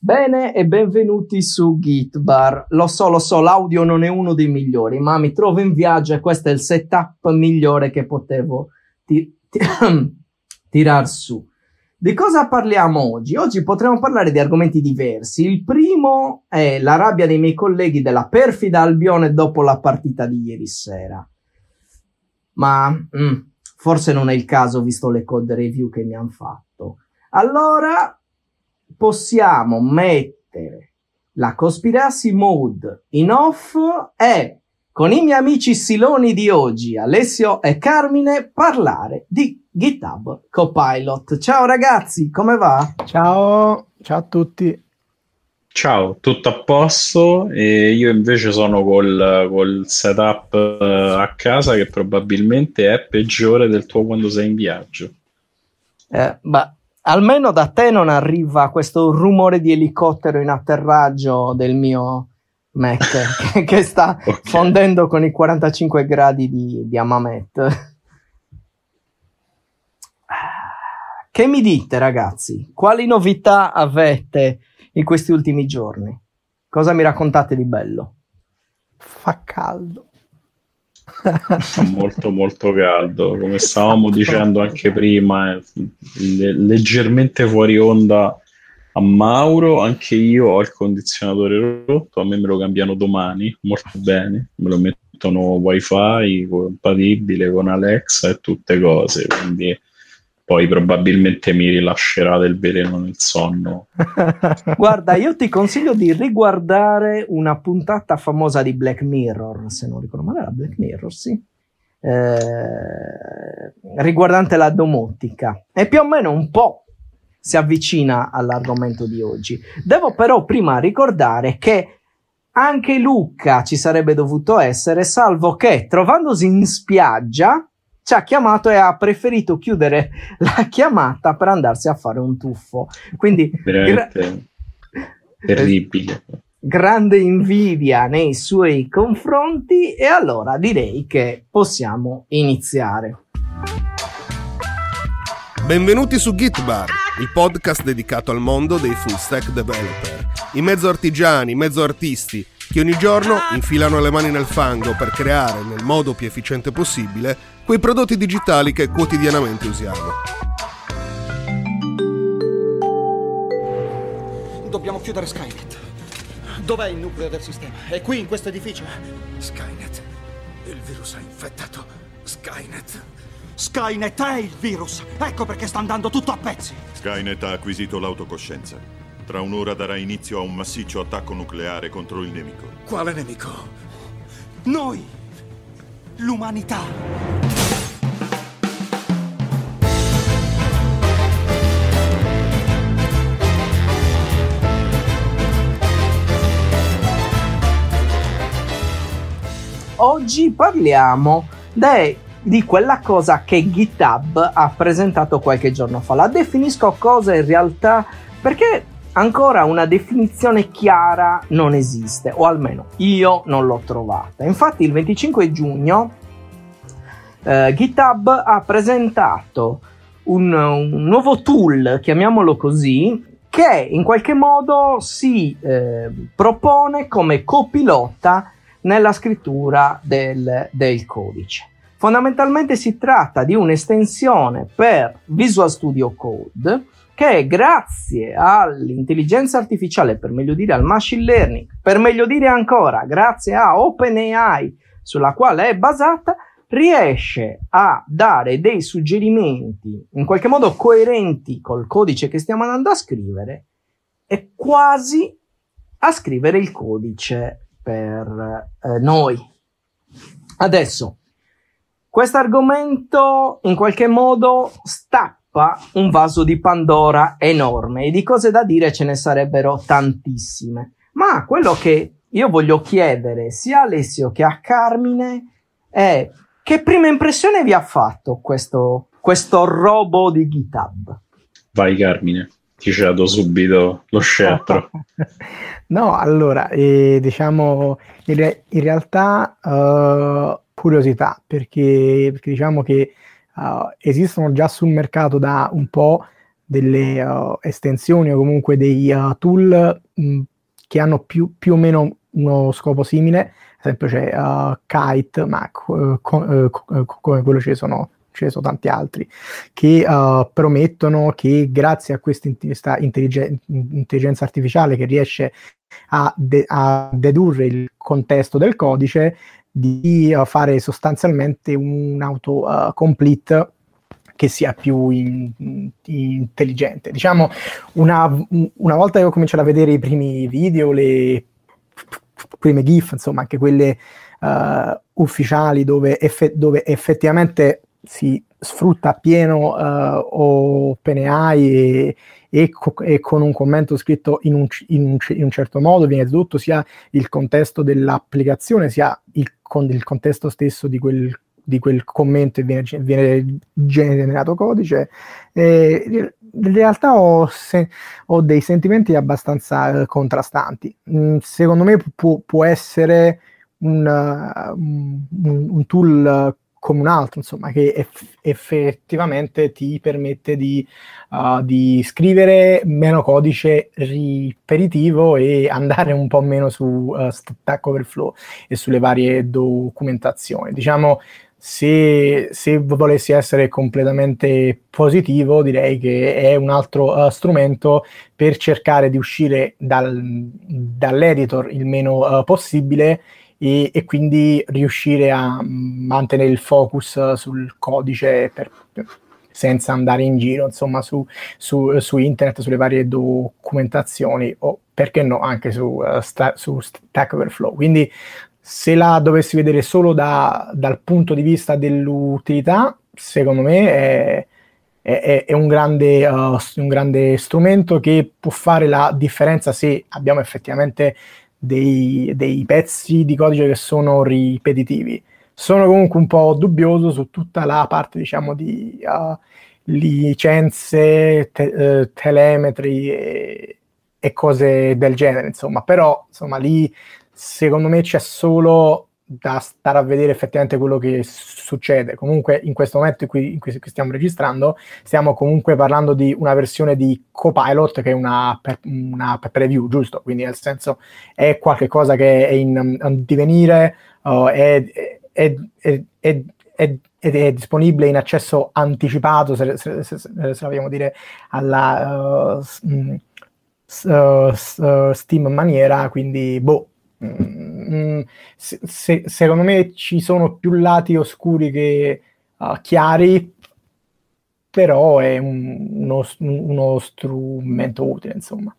Bene e benvenuti su Gitbar. Lo so, lo so, l'audio non è uno dei migliori, ma mi trovo in viaggio e questo è il setup migliore che potevo ti- ti- tirar su. Di cosa parliamo oggi? Oggi potremo parlare di argomenti diversi. Il primo è la rabbia dei miei colleghi della perfida Albione dopo la partita di ieri sera. Ma mm, forse non è il caso visto le code review che mi hanno fatto. Allora, possiamo mettere la conspiracy mode in off e con i miei amici Siloni di oggi, Alessio e Carmine, parlare di GitHub Copilot. Ciao ragazzi, come va? Ciao, ciao a tutti. Ciao, tutto a posto e io invece sono col, col setup eh, a casa che probabilmente è peggiore del tuo quando sei in viaggio. Eh, ma almeno da te non arriva questo rumore di elicottero in atterraggio del mio Mac che, che sta okay. fondendo con i 45 gradi di, di Amamet. Che mi dite ragazzi? Quali novità avete in questi ultimi giorni? Cosa mi raccontate di bello? Fa caldo. molto molto caldo come stavamo dicendo anche prima leggermente fuori onda a Mauro anche io ho il condizionatore rotto a me me lo cambiano domani molto bene me lo mettono wifi compatibile con Alexa e tutte cose quindi poi probabilmente mi rilascerà del veleno nel sonno. Guarda, io ti consiglio di riguardare una puntata famosa di Black Mirror, se non ricordo male, la Black Mirror, sì. Eh, riguardante la domotica e più o meno un po' si avvicina all'argomento di oggi. Devo però prima ricordare che anche Luca ci sarebbe dovuto essere, salvo che trovandosi in spiaggia ci ha chiamato e ha preferito chiudere la chiamata per andarsi a fare un tuffo. Quindi veramente gra- terribile. Grande invidia nei suoi confronti e allora direi che possiamo iniziare. Benvenuti su Gitbar, il podcast dedicato al mondo dei full stack developer, i mezzo artigiani, i mezzo artisti che ogni giorno infilano le mani nel fango per creare nel modo più efficiente possibile quei prodotti digitali che quotidianamente usiamo. Dobbiamo chiudere Skynet. Dov'è il nucleo del sistema? È qui, in questo edificio? Skynet. Il virus ha infettato Skynet. Skynet è il virus. Ecco perché sta andando tutto a pezzi. Skynet ha acquisito l'autocoscienza. Tra un'ora darà inizio a un massiccio attacco nucleare contro il nemico. Quale nemico? Noi! L'umanità! oggi parliamo de, di quella cosa che GitHub ha presentato qualche giorno fa. La definisco cosa in realtà perché ancora una definizione chiara non esiste, o almeno io non l'ho trovata. Infatti il 25 giugno eh, GitHub ha presentato un, un, nuovo tool, chiamiamolo così, che in qualche modo si eh, propone come copilota nella scrittura del, del codice. Fondamentalmente si tratta di un'estensione per Visual Studio Code che grazie all'intelligenza artificiale, per meglio dire al machine learning, per meglio dire ancora grazie a OpenAI sulla quale è basata, riesce a dare dei suggerimenti in qualche modo coerenti col codice che stiamo andando a scrivere e quasi a scrivere il codice per eh, noi. Adesso, questo argomento in qualche modo stappa un vaso di Pandora enorme e di cose da dire ce ne sarebbero tantissime. Ma quello che io voglio chiedere sia a Alessio che a Carmine è che prima impressione vi ha fatto questo, questo robo di GitHub? Vai Carmine ti cedo subito lo scettro. no, allora, eh, diciamo, in, re- in realtà uh, curiosità, perché, perché, diciamo che uh, esistono già sul mercato da un po' delle uh, estensioni o comunque dei tool mh, mm, che hanno più, più, o meno uno scopo simile, ad esempio c'è Kite, ma co- co- co- quello ci sono ce ne sono tanti altri, che uh, promettono che grazie a questa intelligen- intelligenza artificiale che riesce a, de- a, dedurre il contesto del codice, di uh, fare sostanzialmente un autocomplete eh, uh, che sia più in, intelligente. Diciamo, una, una, volta che ho cominciato a vedere i primi video, le prime GIF, insomma, anche quelle uh, ufficiali dove, eff- dove effettivamente si sfrutta appieno uh, OpenAI e, e, co- e, con un commento scritto in un, in, un, in un, certo modo, viene tutto sia il contesto dell'applicazione sia il, con, il contesto stesso di quel, di quel commento e viene, viene, generato codice. E, in realtà ho, se, ho, dei sentimenti abbastanza eh, contrastanti. Mm, secondo me può, può essere un, uh, un, un tool come un altro, insomma, che eff- effettivamente ti permette di, uh, di, scrivere meno codice riperitivo e andare un po' meno su uh, Stack Overflow e sulle varie documentazioni. Diciamo, se, se, volessi essere completamente positivo, direi che è un altro uh, strumento per cercare di uscire dal, dall'editor il meno uh, possibile e, e quindi riuscire a mm, mantenere il focus sul codice per, senza andare in giro insomma su, su, su, internet, sulle varie documentazioni o perché no anche su, uh, sta, su Stack Overflow. Quindi se la dovessi vedere solo da, dal punto di vista dell'utilità, secondo me è, è, è un, grande, uh, un grande strumento che può fare la differenza se abbiamo effettivamente dei, dei pezzi di codice che sono ripetitivi. Sono comunque un po' dubbioso su tutta la parte, diciamo, di uh, licenze, te- uh, telemetri e, e, cose del genere, insomma. Però, insomma, lì secondo me c'è solo da stare a vedere effettivamente quello che succede. Comunque, in questo momento in cui, in cui, stiamo registrando, stiamo comunque parlando di una versione di Copilot che è una, una preview, giusto? Quindi, nel senso, è qualcosa che è in, in divenire, uh, è, è, è, è, disponibile in accesso anticipato, se, se, se, se la vogliamo dire, alla uh, s, mm, uh, s, uh, Steam maniera. Quindi, boh Mm, se, se, secondo me ci sono più lati oscuri che uh, chiari, però è un, uno, uno, strumento utile, insomma.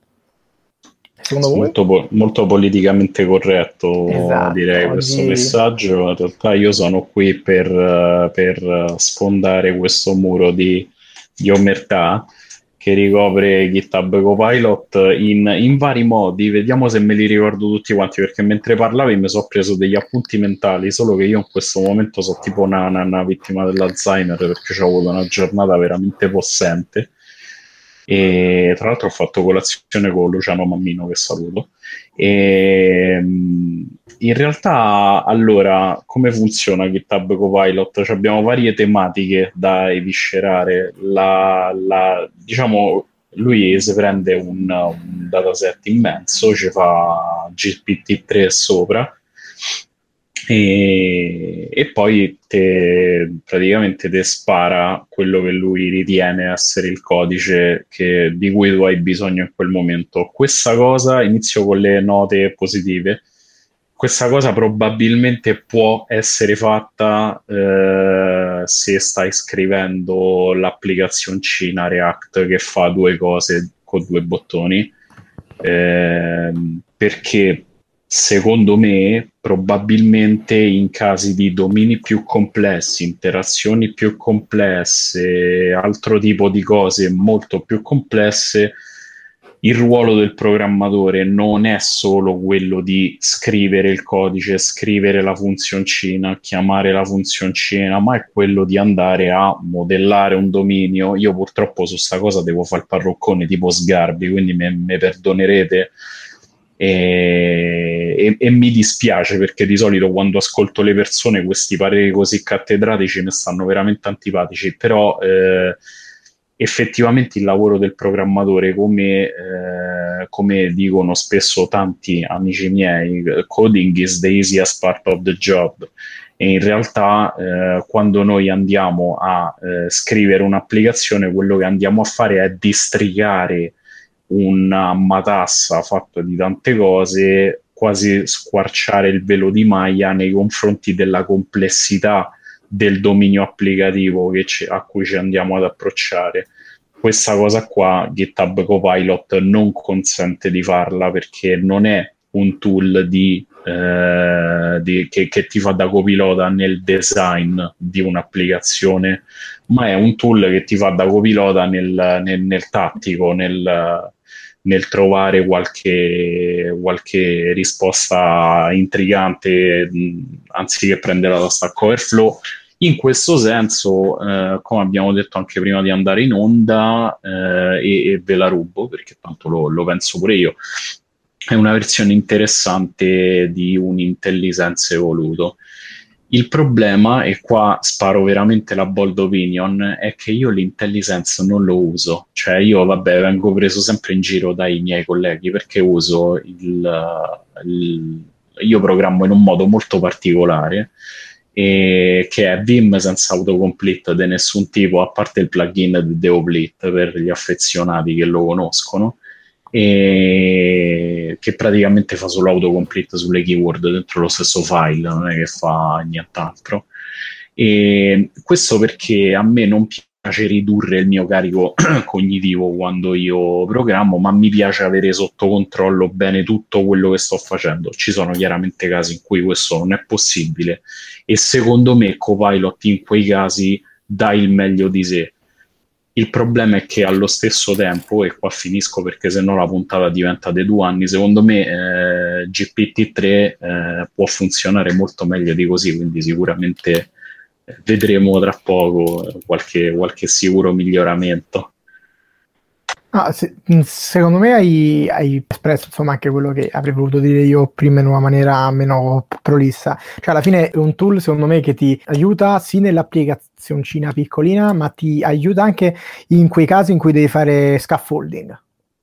Molto, molto, politicamente corretto esatto, direi oggi... questo messaggio. In realtà io sono qui per, per sfondare questo muro di, di omertà che ricopre GitHub Copilot in, in, vari modi. Vediamo se me li ricordo tutti quanti, perché mentre parlavi mi sono preso degli appunti mentali, solo che io in questo momento sono tipo una, una, una vittima dell'Alzheimer perché ho avuto una giornata veramente possente. E tra l'altro ho fatto colazione con Luciano Mammino, che saluto, e, ehm, in realtà, allora, come funziona GitHub Copilot? Cioè, abbiamo varie tematiche da eviscerare. La, la, diciamo, lui si prende un, un dataset immenso, ci fa GPT-3 sopra e, e poi te, praticamente te spara quello che lui ritiene essere il codice che, di cui tu hai bisogno in quel momento. Questa cosa, inizio con le note positive, questa cosa probabilmente può essere fatta eh, se stai scrivendo l'applicazioncina React che fa due cose con due bottoni, eh, perché Secondo me, probabilmente in casi di domini più complessi, interazioni più complesse, altro tipo di cose molto più complesse, il ruolo del programmatore non è solo quello di scrivere il codice, scrivere la funzioncina, chiamare la funzioncina, ma è quello di andare a modellare un dominio. Io purtroppo su sta cosa devo fare il parroccone tipo Sgarbi, quindi mi perdonerete e, e, e, mi dispiace perché di solito quando ascolto le persone questi pareri così cattedratici mi stanno veramente antipatici, però eh, effettivamente il lavoro del programmatore, come, eh, come, dicono spesso tanti amici miei, coding is the easiest part of the job. E in realtà eh, quando noi andiamo a eh, scrivere un'applicazione, quello che andiamo a fare è districare una matassa fatta di tante cose, quasi squarciare il velo di maglia nei confronti della complessità del dominio applicativo ci, a cui ci andiamo ad approcciare. Questa cosa qua GitHub Copilot non consente di farla perché non è un tool di, eh, di, che, che, ti fa da copilota nel design di un'applicazione, ma è un tool che ti fa da copilota nel, nel, nel tattico, nel, nel trovare qualche, qualche risposta intrigante anziché prenderla da Stack Overflow. In questo senso, eh, come abbiamo detto anche prima di andare in onda, eh, e, e, ve la rubo perché tanto lo, lo, penso pure io, è una versione interessante di un IntelliSense evoluto. Il problema, e qua sparo veramente la bold opinion, è che io l'intellisenza non lo uso. Cioè io, vabbè, vengo preso sempre in giro dai miei colleghi perché uso il... il io programmo in un modo molto particolare che è Vim senza autocomplete di nessun tipo, a parte il plugin di Deoplit per gli affezionati che lo conoscono e che praticamente fa solo autocomplete sulle keyword dentro lo stesso file, non è che fa nient'altro. E questo perché a me non piace ridurre il mio carico cognitivo quando io programmo, ma mi piace avere sotto controllo bene tutto quello che sto facendo. Ci sono chiaramente casi in cui questo non è possibile e secondo me Copilot in quei casi dà il meglio di sé il problema è che allo stesso tempo, e qua finisco perché sennò la puntata diventa dei due anni, secondo me eh, GPT-3 eh, può funzionare molto meglio di così, quindi sicuramente eh, vedremo tra poco qualche, qualche sicuro miglioramento. No, ah, se, secondo me hai, hai, espresso insomma, anche quello che avrei voluto dire io prima in una maniera meno prolissa. Cioè, alla fine è un tool, secondo me, che ti aiuta sì nell'applicazioncina piccolina, ma ti aiuta anche in quei casi in cui devi fare scaffolding,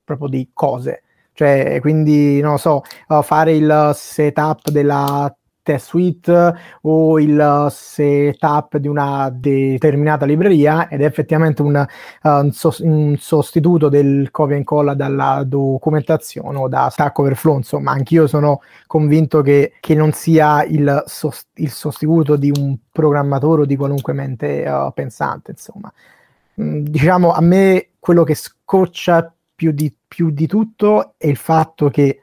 proprio di cose. Cioè, quindi, non so, eh, fare il setup della test suite o il setup di una determinata libreria ed è effettivamente un, uh, un, sostituto del copia e incolla dalla documentazione o da Stack Overflow, insomma anch'io sono convinto che, che non sia il, sost- il, sostituto di un programmatore o di qualunque mente uh, pensante, insomma. Mm, diciamo a me quello che scoccia più di, più di tutto è il fatto che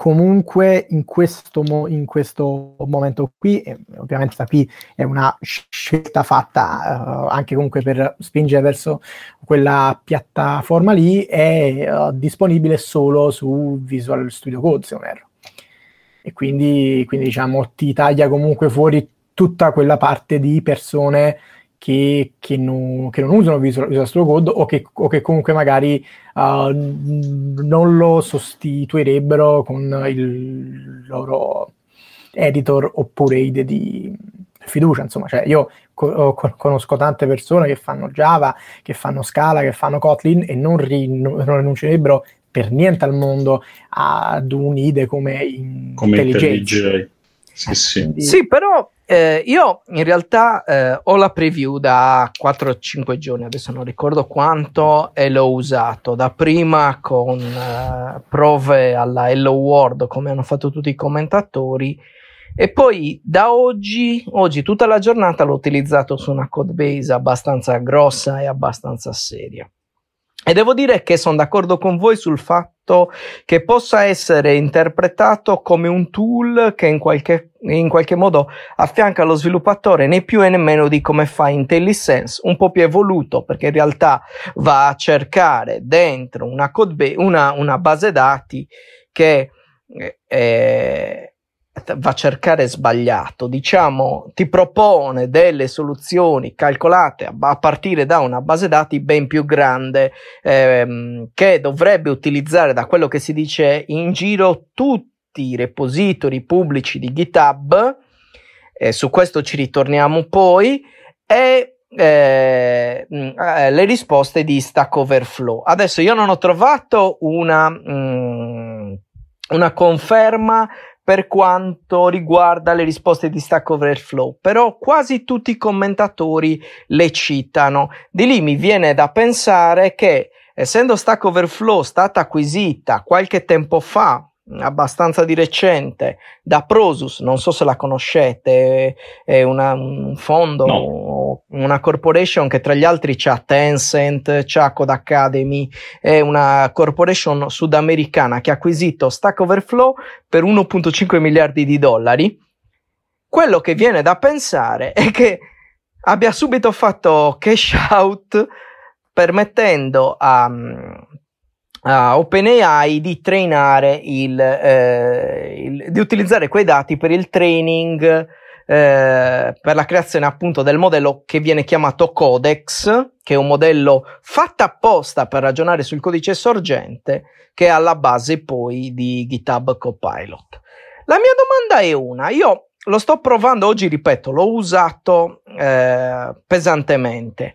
comunque in questo, mo- in questo momento qui, ovviamente questa qui è una scelta fatta uh, anche comunque per spingere verso quella piattaforma lì, è uh, disponibile solo su Visual Studio Code, se non erro. E quindi, quindi diciamo ti taglia comunque fuori tutta quella parte di persone che, che, non, che non usano Visual, Visual Studio Code o che, o che comunque magari Ah, non lo sostituirebbero con il loro editor oppure IDE di fiducia. Insomma, cioè io co- conosco tante persone che fanno Java, che fanno Scala, che fanno Kotlin e non, rin- non rinuncerebbero per niente al mondo ad un'IDE come, in- come IntelliJ. Sì, eh, sì. sì, però eh, io in realtà eh, ho la preview da 4-5 giorni, adesso non ricordo quanto, e l'ho usato dapprima con eh, prove alla Hello World, come hanno fatto tutti i commentatori, e poi da oggi, oggi tutta la giornata l'ho utilizzato su una codebase abbastanza grossa e abbastanza seria. E devo dire che sono d'accordo con voi sul fatto che possa essere interpretato come un tool che in qualche in qualche modo affianca lo sviluppatore né più e meno di come fa IntelliSense, un po' più evoluto perché in realtà va a cercare dentro una, codebe- una, una base dati che eh, eh, va a cercare sbagliato, diciamo ti propone delle soluzioni calcolate a, a partire da una base dati ben più grande ehm, che dovrebbe utilizzare da quello che si dice in giro tutti tutti i repository pubblici di GitHub, eh, su questo ci ritorniamo poi, e eh, mm, eh, le risposte di Stack Overflow. Adesso io non ho trovato una, mh, mm, una conferma per quanto riguarda le risposte di Stack Overflow, però quasi tutti i commentatori le citano. Di lì mi viene da pensare che essendo Stack Overflow stata acquisita qualche tempo fa Mm, abbastanza di recente da Prosus, non so se la conoscete, è una, un fondo, no. una corporation che tra gli altri c'ha Tencent, c'ha Code Academy, è una corporation sudamericana che ha acquisito Stack Overflow per 1.5 miliardi di dollari. Quello che viene da pensare è che abbia subito fatto cash out permettendo a mm, a OpenAI di trainare il, eh, il, di utilizzare quei dati per il training eh, per la creazione appunto del modello che viene chiamato Codex, che è un modello fatto apposta per ragionare sul codice sorgente, che è alla base poi di GitHub Copilot. La mia domanda è una, io lo sto provando oggi, ripeto, l'ho usato eh, pesantemente.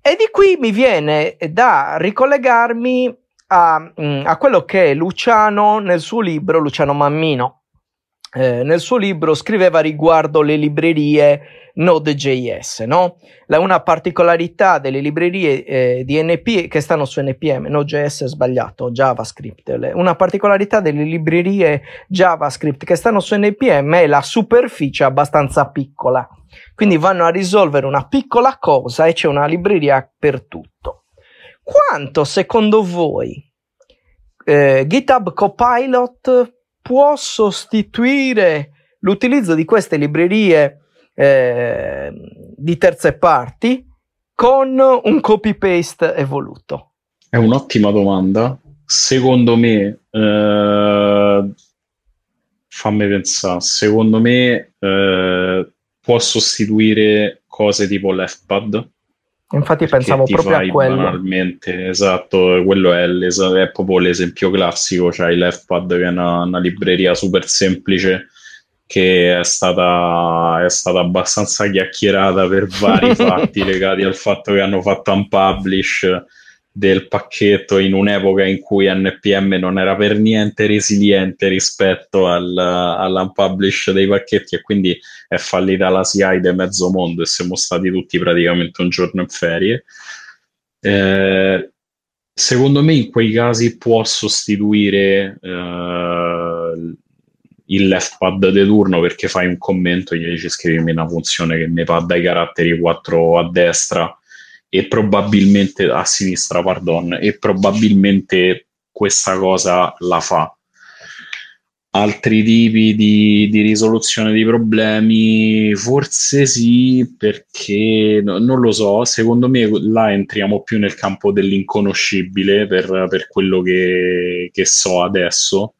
E di qui mi viene da ricollegarmi a, mm, a quello che Luciano nel suo libro, Luciano Mammino, eh, nel suo libro scriveva riguardo le librerie Node.js. No? La, una particolarità delle librerie eh, di NP che stanno su NPM, Node.js sbagliato, JavaScript. una particolarità delle librerie JavaScript che stanno su NPM è la superficie abbastanza piccola. Quindi vanno a risolvere una piccola cosa e c'è una libreria per tutto. Quanto secondo voi eh, GitHub Copilot può sostituire l'utilizzo di queste librerie eh, di terze parti con un copy paste evoluto? È un'ottima domanda. Secondo me, eh, fammi pensare, secondo me eh, può sostituire cose tipo l'FPAD Infatti Perché pensavo proprio a quello. Banalmente, esatto, quello è, è, proprio l'esempio classico, cioè il Leftpad che è una, una libreria super semplice che è stata, è stata, abbastanza chiacchierata per vari fatti legati al fatto che hanno fatto un publish del pacchetto in un'epoca in cui NPM non era per niente resiliente rispetto al, all'unpublish dei pacchetti e quindi è fallita la CI di mezzo mondo e siamo stati tutti praticamente un giorno in ferie. Eh, secondo me in quei casi può sostituire eh, il left pad di turno perché fai un commento e gli dici scrivimi una funzione che mi pad dai caratteri 4 a destra e probabilmente a sinistra, pardon, e probabilmente questa cosa la fa. Altri tipi di, di risoluzione dei problemi, forse sì, perché no, non lo so, secondo me là entriamo più nel campo dell'inconoscibile per, per quello che, che so adesso.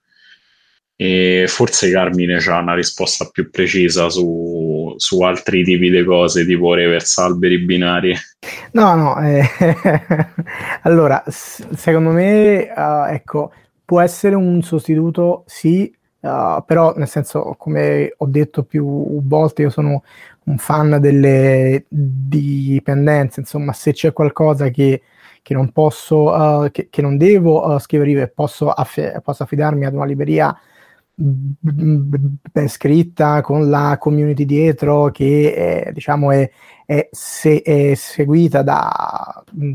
E forse Carmine ha una risposta più precisa su, su, altri tipi di cose, tipo reverse alberi binari. No, no, eh, allora, s- secondo me, uh, ecco, può essere un sostituto, sì, uh, però nel senso, come ho detto più volte, io sono un fan delle dipendenze, insomma, se c'è qualcosa che che non posso, uh, che, che, non devo uh, scrivere, posso, aff- posso affidarmi ad una libreria ben scritta, con la community dietro che è, diciamo è, è, se, è seguita da mm,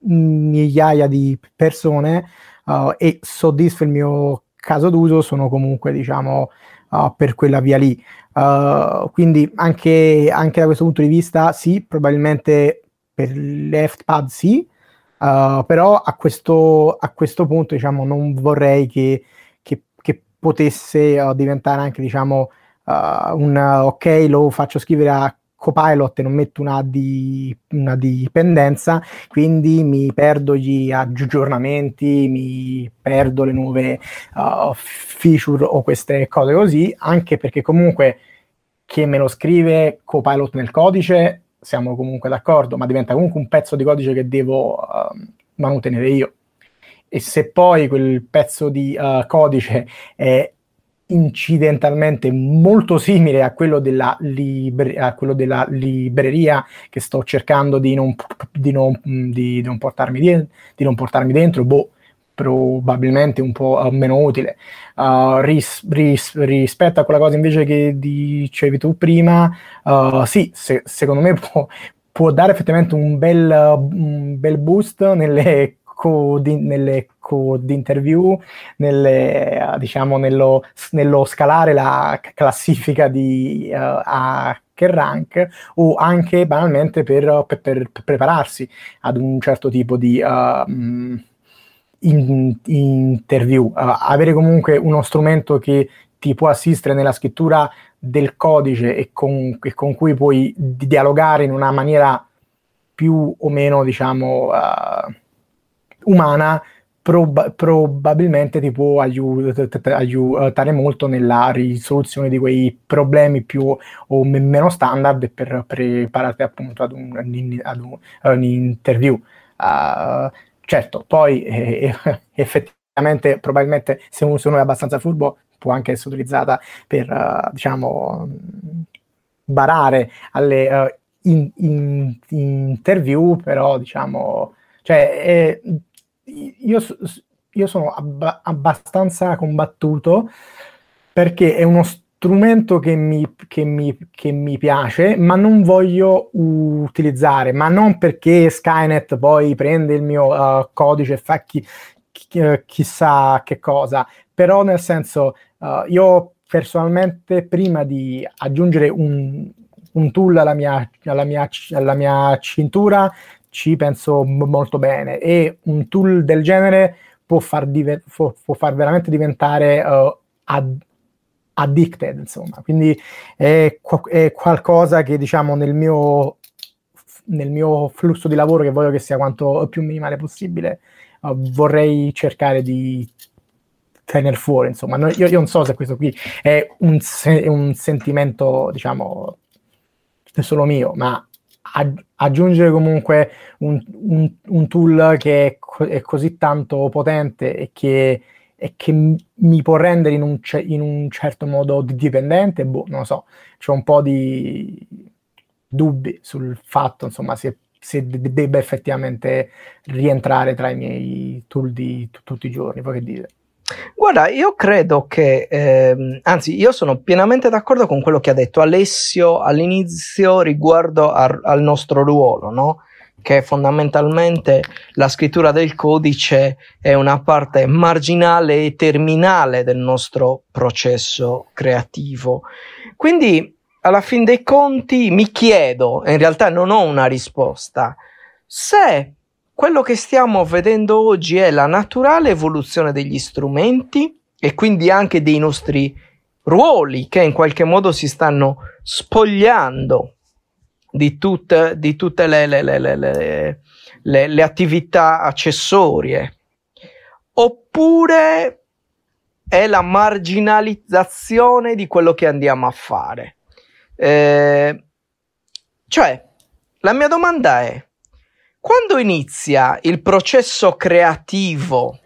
migliaia di persone uh, e soddisfa il mio caso d'uso, sono comunque diciamo uh, per quella via lì. Uh, quindi anche, anche, da questo punto di vista sì, probabilmente per l'EFTPAD sì, uh, però a questo, a questo punto diciamo non vorrei che potesse uh, diventare anche diciamo uh, un eh, ok lo faccio scrivere a copilot e non metto una, di, una dipendenza quindi mi perdo gli aggiornamenti mi perdo le nuove uh, feature o queste cose così anche perché comunque che me lo scrive copilot nel codice siamo comunque d'accordo ma diventa comunque un pezzo di codice che devo ehm, mantenere io e se poi quel pezzo di uh, codice è incidentalmente molto simile a quello, libre, a quello, della libreria che sto cercando di non, di non, di, di non, portarmi, di, di non portarmi dentro, boh, probabilmente un po' eh, meno utile. Uh, ris, ris, rispetto a quella cosa invece che dicevi tu prima, uh, sì, se, secondo me può, può dare effettivamente un bel, un bel boost nelle code, nelle code interview, nelle, eh, diciamo, nello, nello, scalare la classifica di uh, a che rank o anche banalmente per, per, per, prepararsi ad un certo tipo di uh, in, interview. Uh, avere comunque uno strumento che ti può assistere nella scrittura del codice e con, e con cui puoi dialogare in una maniera più o meno, diciamo, uh, umana prob- probabilmente ti può aiutare molto nella risoluzione di quei problemi più o meno standard per prepararti appunto ad, un, ad, un, ad un'interview. Uh, ah, certo, poi eh, effettivamente, probabilmente se uno, se uno, è abbastanza furbo può anche essere utilizzata per, uh, diciamo, barare alle uh, in, in, interview, però diciamo, cioè, eh, io, io sono abba- abbastanza combattuto perché è uno strumento che mi, che, mi, che mi, piace, ma non voglio utilizzare, ma non perché Skynet poi prende il mio uh, codice e fa chi, chi, eh, chissà che cosa, però nel senso uh, io personalmente prima di aggiungere un, un tool alla mia, alla mia, alla mia cintura ci penso m- molto bene e un tool del genere può far, div- può, può far veramente diventare uh, ad- addicted, insomma. Quindi è, qu- è qualcosa che diciamo nel mio, f- nel mio, flusso di lavoro che voglio che sia quanto più minimale possibile, uh, vorrei cercare di tenere fuori, insomma. No, io, io, non so se questo qui è un, se- un sentimento, diciamo, solo mio, ma aggiungere comunque un, un, un tool che è, co- è, così tanto potente e che, e che mi può rendere in un, ce- in un, certo modo dipendente, boh, non lo so, c'è un po' di dubbi sul fatto, insomma, se, se debba effettivamente rientrare tra i miei tool di t- tutti i giorni, poi che dire. Guarda, io credo che, ehm, anzi, io sono pienamente d'accordo con quello che ha detto Alessio all'inizio riguardo a, al nostro ruolo, no? che fondamentalmente la scrittura del codice è una parte marginale e terminale del nostro processo creativo. Quindi, alla fin dei conti, mi chiedo, e in realtà non ho una risposta, se quello che stiamo vedendo oggi è la naturale evoluzione degli strumenti e quindi anche dei nostri ruoli che in qualche modo si stanno spogliando di, tut, di tutte le, le, le, le, attività accessorie. Oppure è la marginalizzazione di quello che andiamo a fare. Eh, cioè, la mia domanda è, quando inizia il processo creativo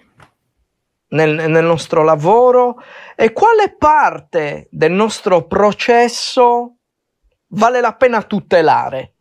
nel, nel, nostro lavoro e quale parte del nostro processo vale la pena tutelare?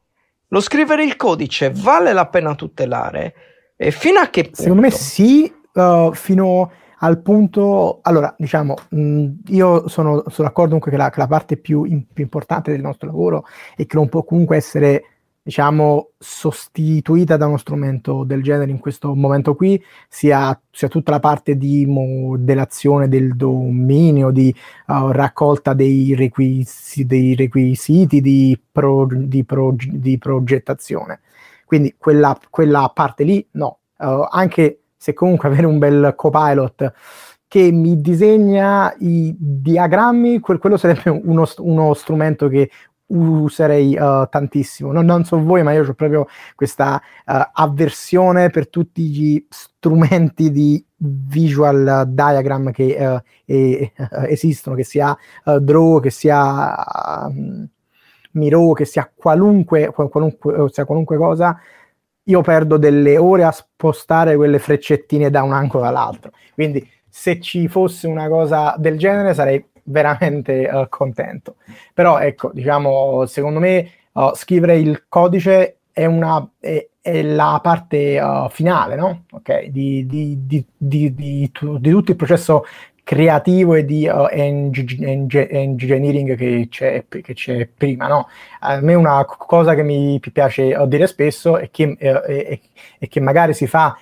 Lo scrivere il codice vale la pena tutelare? E fino a che punto? Secondo me sì, uh, fino al punto... Allora, diciamo, mh, io sono, sono d'accordo comunque che la, che la parte più, in, più importante del nostro lavoro e che non può comunque essere diciamo, sostituita da uno strumento del genere in questo momento qui, sia, sia tutta la parte di modellazione del dominio, di uh, raccolta dei, requisi, dei requisiti di, pro, di, pro, di, progettazione. Quindi quella, quella parte lì no, uh, anche se comunque avere un bel copilot che mi disegna i diagrammi, quello sarebbe uno, uno, strumento che userei uh, tantissimo. Non, non, so voi, ma io ho proprio questa uh, avversione per tutti gli strumenti di visual diagram che uh, e, esistono, che sia Draw, che sia um, mm, Miro, che sia qualunque, qualunque, sia qualunque cosa. Io perdo delle ore a spostare quelle freccettine da un angolo all'altro. Quindi se ci fosse una cosa del genere sarei veramente uh, contento. Però ecco, diciamo, secondo me uh, scrivere il codice è, una, è, è la parte uh, finale, no? Ok, di, di, di, di, tutto il processo creativo e di eng- eng- engineering che c'è, che c'è, prima, no? A me una cosa che mi piace dire spesso e che, e che magari si fa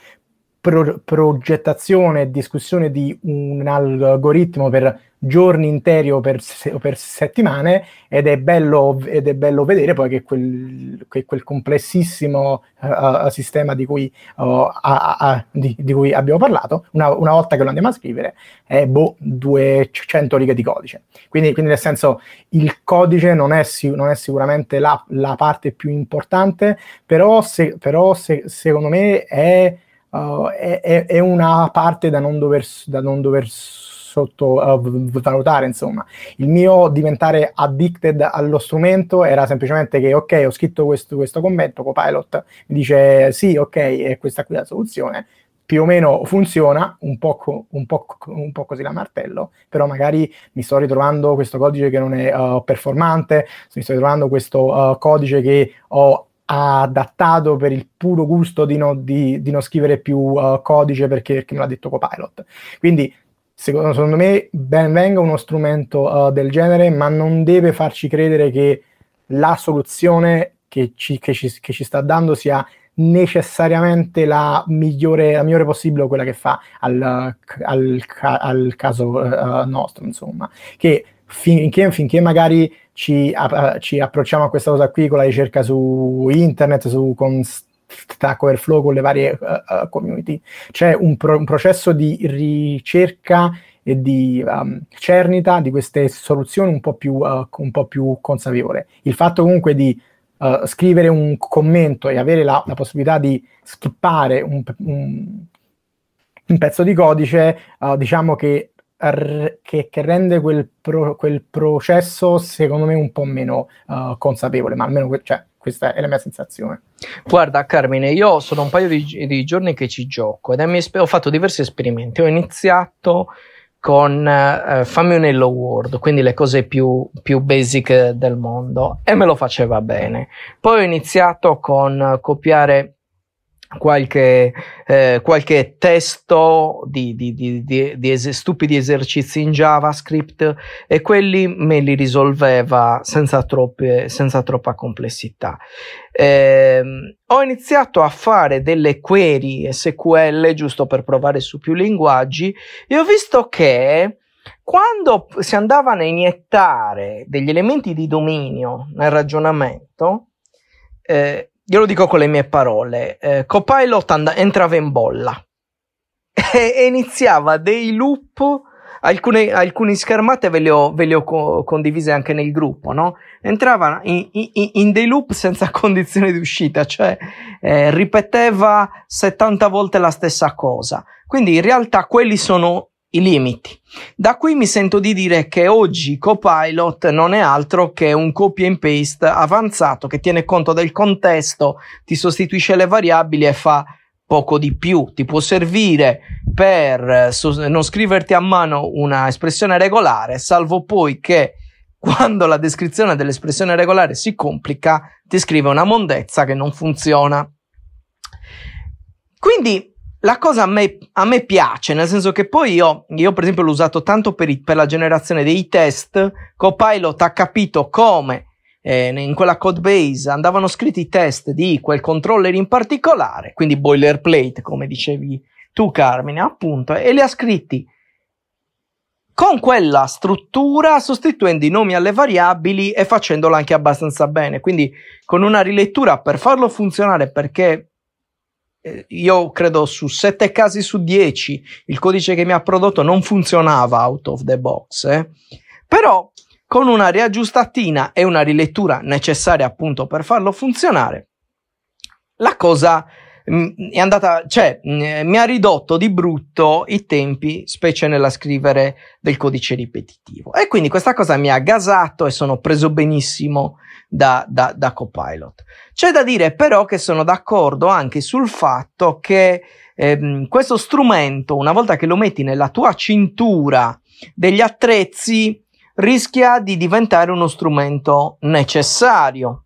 pro- progettazione e discussione di un algoritmo per giorni interi o per, se- per settimane ed è, bello, ed è, bello, vedere poi che quel, che quel complessissimo uh, sistema di cui, uh, a- a- di-, di cui, abbiamo parlato, una-, una, volta che lo andiamo a scrivere, è boh, 200 righe di codice. Quindi, quindi nel senso il codice non è, non è sicuramente la-, la, parte più importante, però, se- però se- secondo me è uh, è, è, una parte da non dover, da non dover sottovalutare, eh, insomma. Il mio diventare addicted allo strumento era semplicemente che, ok, ho scritto questo, questo commento, Copilot mi dice sì, ok, è questa qui la soluzione, più o meno funziona, un po', un, po', un po', così la martello, però magari mi sto ritrovando questo codice che non è uh, performante, mi sto ritrovando questo uh, codice che ho ha adattato per il puro gusto di, no, di, di non scrivere più uh, codice perché, non l'ha detto Copilot. Quindi, secondo, secondo, me, ben venga uno strumento uh, del genere, ma non deve farci credere che la soluzione che ci, che ci, che ci sta dando sia necessariamente la migliore, la migliore possibile quella che fa al, al, al caso uh, nostro, insomma. Che finché, finché magari ci, uh, ci, approcciamo a questa cosa qui con la ricerca su internet, su con Stack Overflow, con le varie uh, community, c'è un, pro- un, processo di ricerca e di um, cernita di queste soluzioni un po' più, un po più consapevole. Il fatto comunque di Uh, scrivere un commento e avere la, la possibilità di skippare un, un, un, pezzo di codice, uh, diciamo che che, che, rende quel, pro, quel, processo secondo me un po' meno uh, consapevole, ma almeno que- cioè, questa è la mia sensazione. Guarda Carmine, io sono un paio di, di giorni che ci gioco ed esper- ho fatto diversi esperimenti, ho iniziato con eh, fammi un hello world, quindi le cose più, più, basic del mondo e me lo faceva bene. Poi ho iniziato con eh, copiare Qualche, eh, qualche, testo di, di, di, di es- stupidi esercizi in JavaScript e quelli me li risolveva senza, troppe, senza troppa complessità. Eh, ho iniziato a fare delle query SQL giusto per provare su più linguaggi e ho visto che quando si andavano a iniettare degli elementi di dominio nel ragionamento, eh, io lo dico con le mie parole, eh, Copilot and- entrava in bolla e, iniziava dei loop, alcune, alcune schermate ve le ho, ve le ho co- condivise anche nel gruppo, no? entrava in, in, in, dei loop senza condizione di uscita, cioè eh, ripeteva 70 volte la stessa cosa. Quindi in realtà quelli sono i limiti. Da qui mi sento di dire che oggi Copilot non è altro che un copy and paste avanzato che tiene conto del contesto, ti sostituisce le variabili e fa poco di più. Ti può servire per eh, non scriverti a mano una espressione regolare, salvo poi che quando la descrizione dell'espressione regolare si complica, ti scrive una mondezza che non funziona. Quindi la cosa a me, a me, piace, nel senso che poi io, io per esempio l'ho usato tanto per, i, per, la generazione dei test, Copilot ha capito come eh, in quella code base andavano scritti i test di quel controller in particolare, quindi boilerplate come dicevi tu Carmine, appunto, e li ha scritti con quella struttura sostituendo i nomi alle variabili e facendola anche abbastanza bene, quindi con una rilettura per farlo funzionare perché eh, io credo su 7 casi su 10 il codice che mi ha prodotto non funzionava out of the box, eh. però con una riaggiustatina e una rilettura necessaria appunto per farlo funzionare, la cosa mm, è andata, cioè mm, mi ha ridotto di brutto i tempi, specie nella scrivere del codice ripetitivo. E quindi questa cosa mi ha gasato e sono preso benissimo da, da, da Copilot. C'è da dire però che sono d'accordo anche sul fatto che ehm, questo strumento, una volta che lo metti nella tua cintura degli attrezzi, rischia di diventare uno strumento necessario.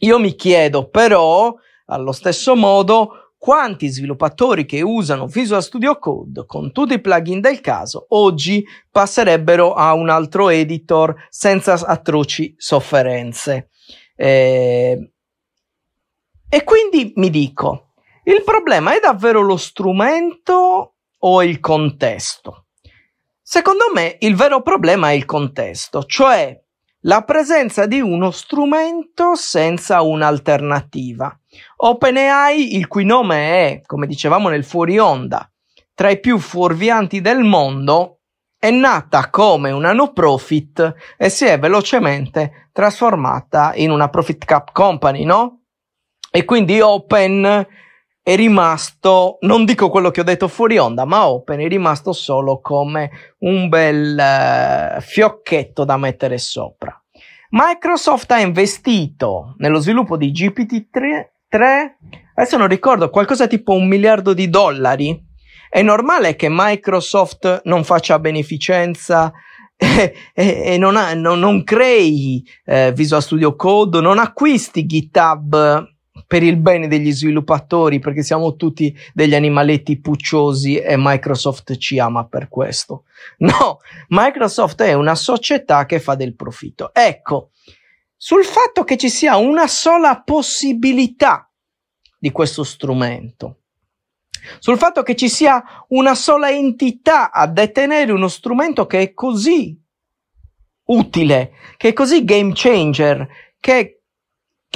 Io mi chiedo però, allo stesso modo, quanti sviluppatori che usano Visual Studio Code con tutti i plugin del caso oggi passerebbero a un altro editor senza atroci sofferenze. Eh, e quindi mi dico, il problema è davvero lo strumento o il contesto? Secondo me il vero problema è il contesto, cioè la presenza di uno strumento senza un'alternativa. OpenAI, il cui nome è, come dicevamo nel fuori onda, tra i più fuorvianti del mondo, è nata come una no profit e si è velocemente trasformata in una profit cap company, no? E quindi Open è rimasto, non dico quello che ho detto fuori onda, ma Open è rimasto solo come un bel eh, fiocchetto da mettere sopra. Microsoft ha investito nello sviluppo di GPT-3, adesso non ricordo, qualcosa tipo un miliardo di dollari. È normale che Microsoft non faccia beneficenza e, e, e non, ha, no, non, crei eh, Visual Studio Code, non acquisti GitHub per il bene degli sviluppatori, perché siamo tutti degli animaletti pucciosi e Microsoft ci ama per questo. No, Microsoft è una società che fa del profitto. Ecco, sul fatto che ci sia una sola possibilità di questo strumento, sul fatto che ci sia una sola entità a detenere uno strumento che è così utile, che è così game changer, che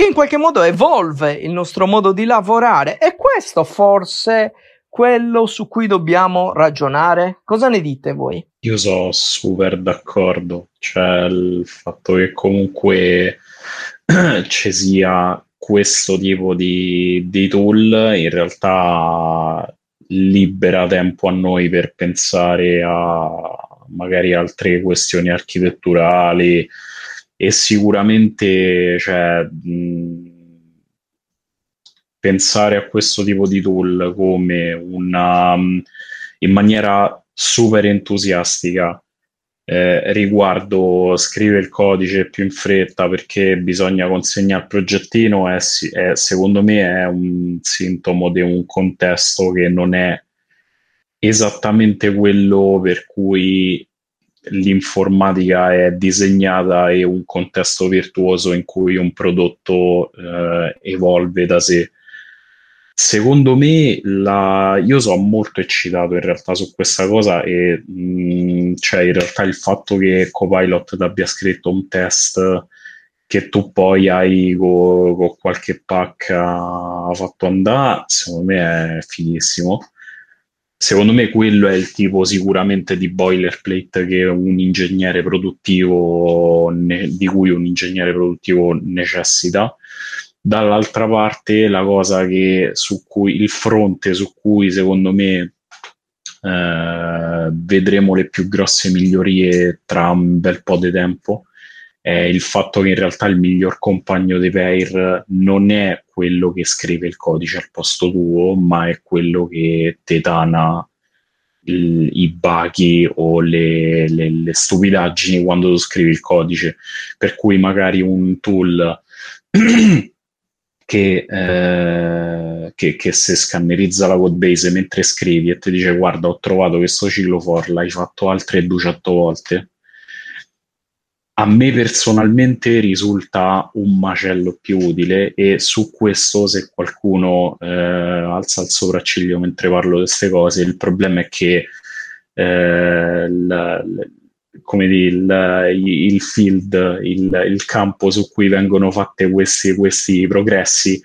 che in qualche modo evolve il nostro modo di lavorare. È questo forse quello su cui dobbiamo ragionare? Cosa ne dite voi? Io sono super d'accordo, cioè il fatto che comunque ci sia questo tipo di, di tool in realtà libera tempo a noi per pensare a magari altre questioni architetturali, e sicuramente cioè, mh, pensare a questo tipo di tool come una in maniera super entusiastica eh, riguardo scrivere il codice più in fretta perché bisogna consegnare il progettino è, è, secondo me è un sintomo di un contesto che non è esattamente quello per cui l'informatica è disegnata e un contesto virtuoso in cui un prodotto eh, evolve da sé. Secondo me, la... io sono molto eccitato in realtà su questa cosa e mh, mm, cioè in realtà il fatto che Copilot abbia scritto un test che tu poi hai con co qualche pacca fatto andare, secondo me è finissimo secondo me quello è il tipo sicuramente di boilerplate che un ingegnere produttivo ne- di cui un ingegnere produttivo necessita dall'altra parte la cosa che su cui il fronte su cui secondo me eh, vedremo le più grosse migliorie tra un bel po' di tempo eh, il fatto che in realtà il miglior compagno dei pair non è quello che scrive il codice al posto tuo, ma è quello che tetana il, i bachi o le, le, le, stupidaggini quando tu scrivi il codice. Per cui magari un tool che, eh, che, che, se scannerizza la codebase mentre scrivi e ti dice guarda ho trovato questo ciclo for, l'hai fatto altre 200 volte a me personalmente risulta un macello più utile e su questo se qualcuno eh, alza il sopracciglio mentre parlo di queste cose, il problema è che eh, la, come dire, il, il, field, il, il, campo su cui vengono fatti questi, questi progressi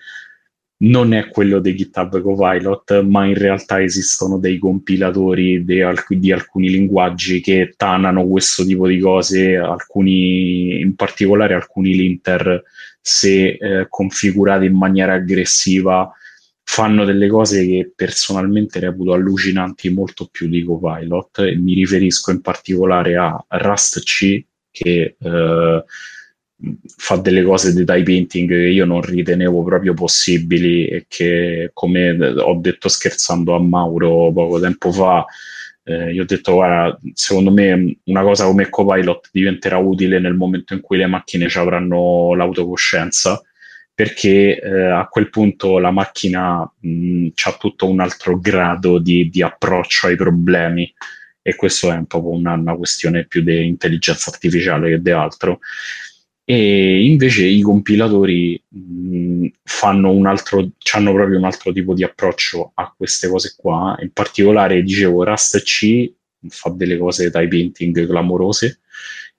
non è quello di GitHub Copilot, ma in realtà esistono dei compilatori di, alc- di, alcuni linguaggi che tanano questo tipo di cose, alcuni, in particolare alcuni linter, se eh, configurati in maniera aggressiva, fanno delle cose che personalmente reputo allucinanti molto più di Copilot, mi riferisco in particolare a Rust C, che... Eh, fa delle cose di dye painting che io non ritenevo proprio possibili e che come ho detto scherzando a Mauro poco tempo fa eh, io ho detto guarda secondo me una cosa come Copilot diventerà utile nel momento in cui le macchine ci avranno l'autocoscienza perché eh, a quel punto la macchina mh, ha tutto un altro grado di, di approccio ai problemi e questo è un po' una, una questione più di intelligenza artificiale che di altro e invece i compilatori mh, mm, fanno un altro, hanno proprio un altro tipo di approccio a queste cose qua, in particolare dicevo Rust C fa delle cose dai painting clamorose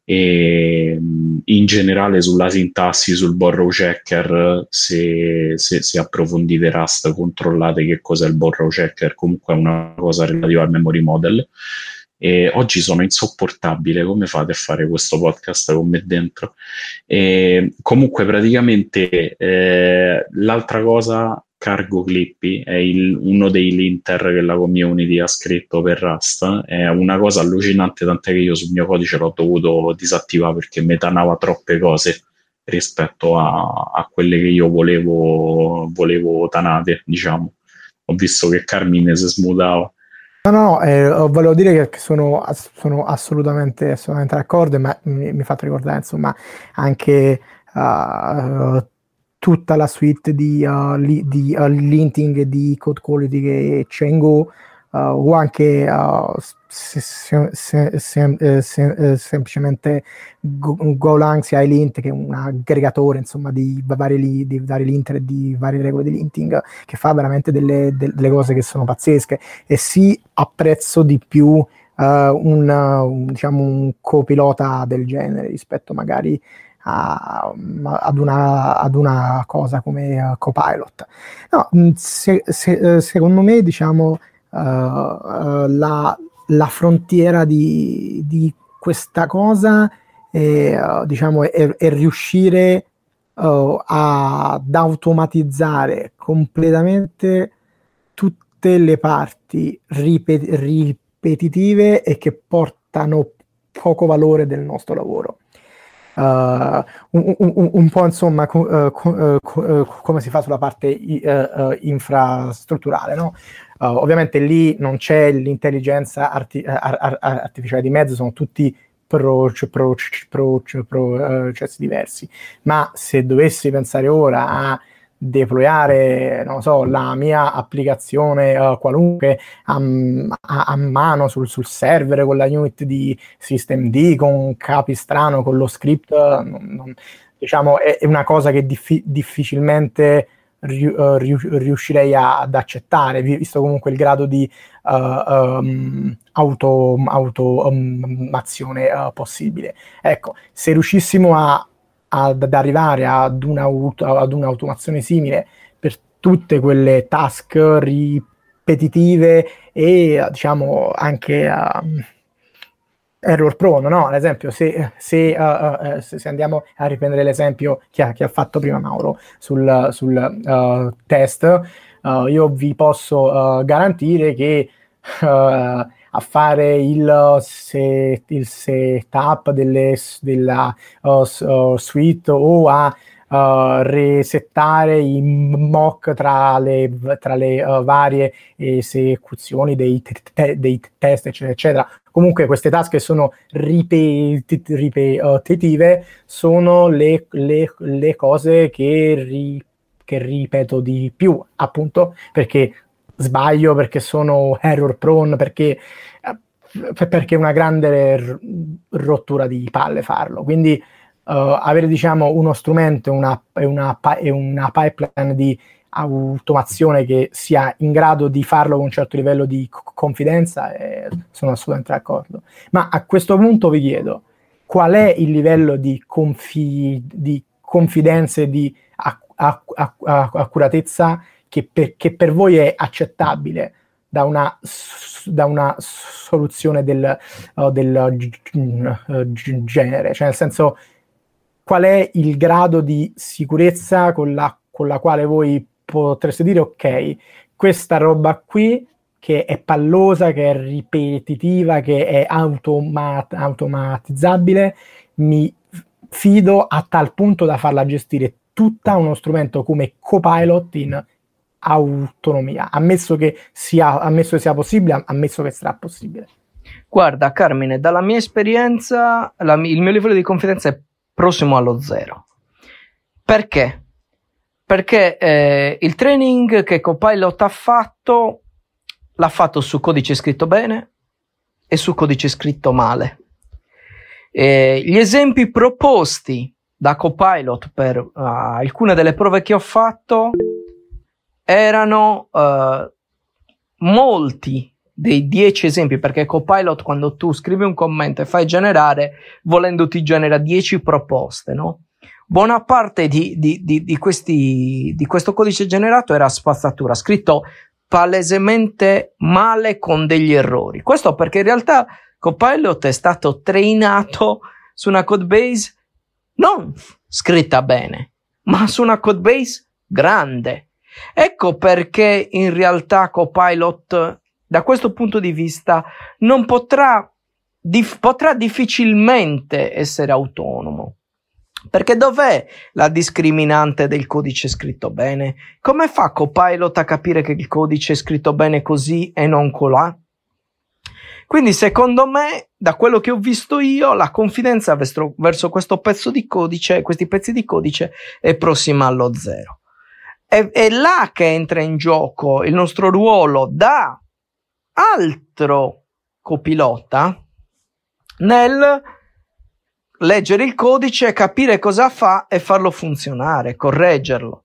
e mh, mm, in generale sulla sintassi, sul borrow checker se, se, se, approfondite Rust controllate che cos'è il borrow checker comunque è una cosa relativa al memory model e oggi sono insopportabile. Come fate a fare questo podcast con me dentro? E comunque, praticamente, eh, l'altra cosa, Cargo Clippy, è il, uno dei linter che la community ha scritto per Rust. È una cosa allucinante, tant'è che io sul mio codice l'ho dovuto disattivare perché metanava troppe cose rispetto a, a quelle che io volevo, volevo tanate, diciamo. Ho visto che Carmine si smutava No, no, no eh, oh, volevo dire che sono, sono assolutamente, assolutamente, d'accordo, ma mi, mi fate ricordare insomma anche uh, tutta la suite di, uh, li, di uh, linting e di code quality che c'è in Go, eh, o anche eh, se, se, se, eh, semplicemente Golang sia Elint che è un aggregatore insomma, di vari, di vari linter e di varie regole di linting che fa veramente delle, delle cose che sono pazzesche e si apprezzo di più Uh, un, un, diciamo, un copilota del genere rispetto magari ad, una, ad, una, cosa come uh, copilot. No, mm, se, se, secondo me, diciamo, eh, la, la, frontiera di, di questa cosa è, eh, diciamo, è, è riuscire uh, ad automatizzare completamente tutte le parti ripet- ripetitive e che portano poco valore del nostro lavoro. Uh, un, un, un, po' insomma co- uh, co- co- come si fa sulla parte infrastrutturale, no? Uh, ovviamente lì non c'è l'intelligenza arti- eh, ar- ar- artificiale di mezzo, sono tutti proc- proc- proc- eh, processi diversi, ma se dovessi pensare ora a deployare, non so, la mia applicazione uh, qualunque a, a, a mano sul, sul, server con la unit di systemd, con strano con lo script, non, non, diciamo, è, è, una cosa che diffi- difficilmente eh, riuscirei ad accettare, visto comunque il grado di uh, eh, um, ehm, automazione auto, um, uh, possibile. Ecco, se riuscissimo a, ad, ad, arrivare ad, una, ad un'automazione simile per tutte quelle task ripetitive e diciamo anche... Uh, error prone, no? Ad esempio, se, se, uh, uh, se andiamo a riprendere l'esempio che ha, che ha fatto prima Mauro sul, sul uh, test, io vi posso garantire che a fare il, set, il setup delle, della suite o a uh, resettare i mock tra le, tra le uh, varie esecuzioni dei, te- te- dei test, eccetera, eccetera. Comunque queste tasche sono ripetitive, sono le, le, le cose che, ri- che ripeto di più, appunto, perché sbaglio, perché sono error prone, perché eh, perché è una grande rottura di palle farlo. Quindi uh, avere diciamo, uno strumento e una, una, una, pipeline di automazione che sia in grado di farlo con un certo livello di c- confidenza, eh, sono assolutamente d'accordo. Ma a questo punto vi chiedo, qual è il livello di, confi- di confidenza e di acc- acc- acc- accuratezza che per, che per voi è accettabile? Da una, da una, soluzione del, uh, del uh, genere, cioè nel senso qual è il grado di sicurezza con la, con la quale voi potreste dire ok, questa roba qui che è pallosa, che è ripetitiva, che è automat- automatizzabile, mi fido a tal punto da farla gestire tutta uno strumento come Copilot in autonomia, ammesso che sia, ammesso che sia possibile, ammesso che sarà possibile. Guarda Carmine, dalla mia esperienza la, il mio livello di confidenza è prossimo allo zero. Perché? Perché eh, il training che Copilot ha fatto l'ha fatto su codice scritto bene e su codice scritto male. E gli esempi proposti da Copilot per uh, alcune delle prove che ho fatto erano uh, molti dei 10 esempi, perché Copilot quando tu scrivi un commento e fai generare, volendo ti genera 10 proposte, no? Buona parte di, di, di, questi, di questo codice generato era spazzatura, scritto palesemente male con degli errori. Questo perché in realtà Copilot è stato trainato su una codebase non scritta bene, ma su una codebase grande. Ecco perché in realtà Copilot da questo punto di vista non potrà, dif, potrà difficilmente essere autonomo. Perché dov'è la discriminante del codice scritto bene? Come fa Copilot a capire che il codice è scritto bene così e non colà? Quindi secondo me, da quello che ho visto io, la confidenza verso, verso questo pezzo di codice, questi pezzi di codice è prossima allo zero. È, è là che entra in gioco il nostro ruolo da altro copilota nel leggere il codice, capire cosa fa e farlo funzionare, correggerlo.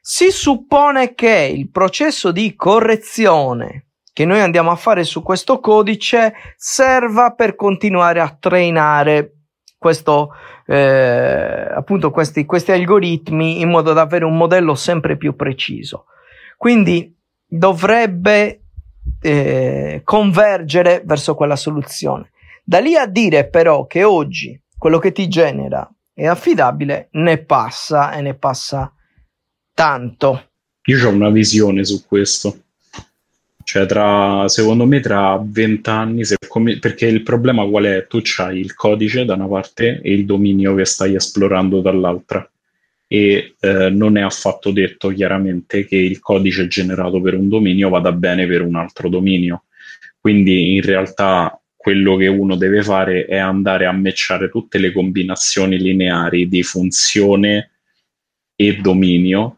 Si suppone che il processo di correzione che noi andiamo a fare su questo codice serva per continuare a trainare questo, eh, appunto questi, questi algoritmi in modo da avere un modello sempre più preciso. Quindi dovrebbe eh, convergere verso quella soluzione. Da lì a dire però che oggi quello che ti genera è affidabile, ne passa e ne passa tanto. Io ho una visione su questo. Cioè, tra, secondo me, tra vent'anni, perché il problema qual è? Tu hai il codice da una parte e il dominio che stai esplorando dall'altra e eh, non è affatto detto chiaramente che il codice generato per un dominio vada bene per un altro dominio. Quindi in realtà quello che uno deve fare è andare a matchare tutte le combinazioni lineari di funzione e dominio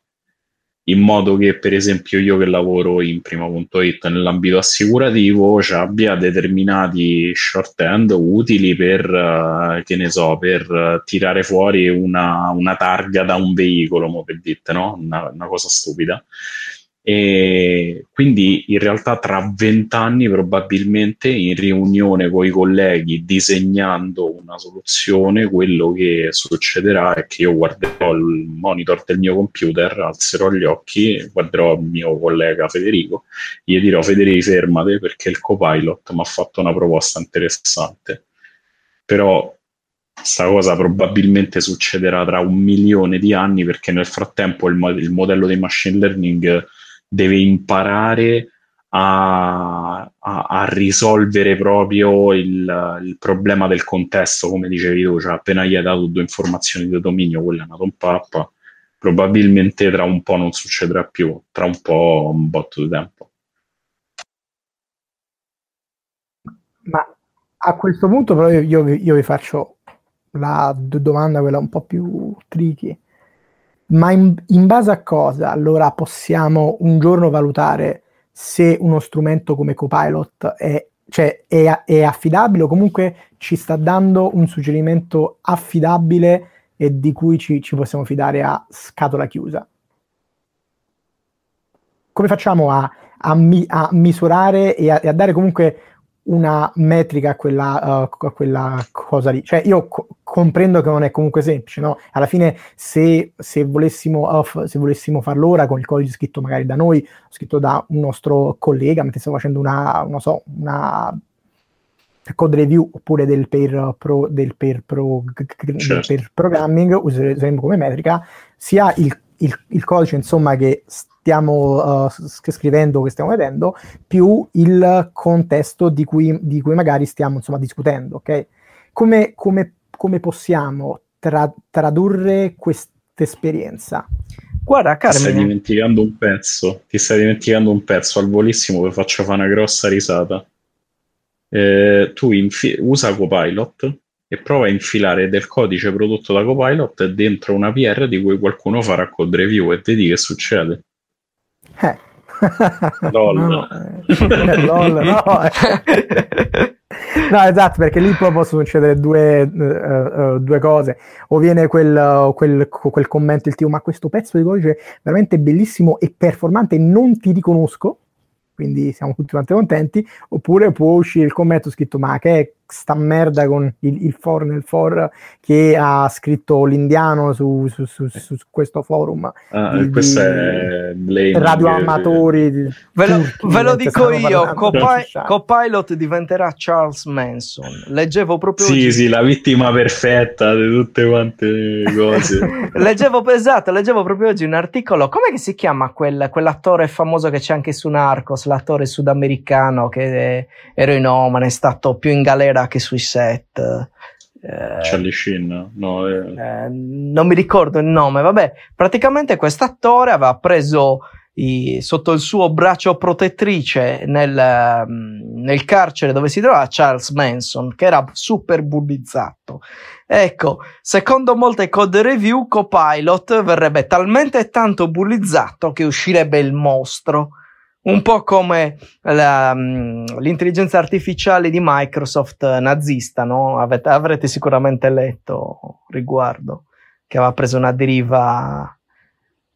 in modo che per esempio io che lavoro in prima.it nell'ambito assicurativo ci abbia determinati short-end utili per, eh, che ne so, per eh, tirare fuori una, una targa da un veicolo, mo per dite, no? una, una cosa stupida e quindi in realtà tra vent'anni probabilmente in riunione con i colleghi disegnando una soluzione, quello che succederà è che io guarderò il monitor del mio computer, alzerò gli occhi, guarderò il mio collega Federico, gli dirò Federico fermate perché il copilot mi ha fatto una proposta interessante. Però questa cosa probabilmente succederà tra un milione di anni perché nel frattempo il, il modello di machine learning deve imparare a, a, a risolvere proprio il, il, problema del contesto, come dicevi tu, cioè appena gli hai dato due informazioni di dominio, quella è una tompappa, probabilmente tra un po' non succederà più, tra un po' un botto di tempo. Ma a questo punto però io, io, io vi faccio la domanda quella un po' più tricky ma in, in, base a cosa allora possiamo un giorno valutare se uno strumento come Copilot è, cioè, è, è affidabile o comunque ci sta dando un suggerimento affidabile e di cui ci, ci possiamo fidare a scatola chiusa? Come facciamo a, a, mi, a misurare e a, e a, dare comunque una metrica a quella, uh, a quella cosa lì? Cioè io co- comprendo che non è comunque semplice, no? Alla fine, se, se, volessimo, off, se volessimo, farlo ora con il codice scritto magari da noi, scritto da un nostro collega, mentre stiamo facendo una, non so, una code review oppure del per, pro, del per, pro, certo. del per programming, useremo come metrica, sia il, il, il codice insomma che stiamo uh, scrivendo, che stiamo vedendo, più il contesto di cui, di cui magari stiamo insomma discutendo, ok? Come, come come possiamo tra- tradurre questa esperienza? Guarda, Carmine... Ti stai dimenticando un pezzo, ti stai dimenticando un pezzo, al volissimo che faccio fare una grossa risata. Eh, tu infi- usa Copilot e prova a infilare del codice prodotto da Copilot dentro una PR di cui qualcuno farà code review e vedi che succede. Eh. LOL. No, no. LOL, no. Eh. no, esatto, perché lì poi possono succedere due, uh, uh, due cose. O viene quel, uh, quel, quel, commento, il tipo, ma questo pezzo di codice è veramente bellissimo e performante, non ti riconosco, quindi siamo tutti quanti contenti, oppure può uscire il commento scritto, ma che è sta merda con il, il for nel for che ha scritto l'indiano su, su, su, su questo forum. Ah, di, questo di è radioamatori. Eh, di... Ve lo, Turchi, ve lo dico io, Copi- Copilot diventerà Charles Manson. Leggevo proprio... Sì, sì, la vittima perfetta di tutte quante cose. leggevo, esatto, leggevo proprio oggi un articolo. come si chiama quel, quell'attore famoso che c'è anche su Narcos, l'attore sudamericano che è Oman è stato più in galera era anche sui set. Eh, Charlie Sheen, no? Eh. Eh, non mi ricordo il nome, vabbè. Praticamente quest'attore aveva preso i, sotto il suo braccio protettrice nel, mm, nel, carcere dove si trovava Charles Manson, che era super bullizzato. Ecco, secondo molte code review, Copilot verrebbe talmente tanto bullizzato che uscirebbe il mostro un po' come la, mm, l'intelligenza artificiale di Microsoft nazista, no? Avete, avrete sicuramente letto riguardo, che aveva preso una deriva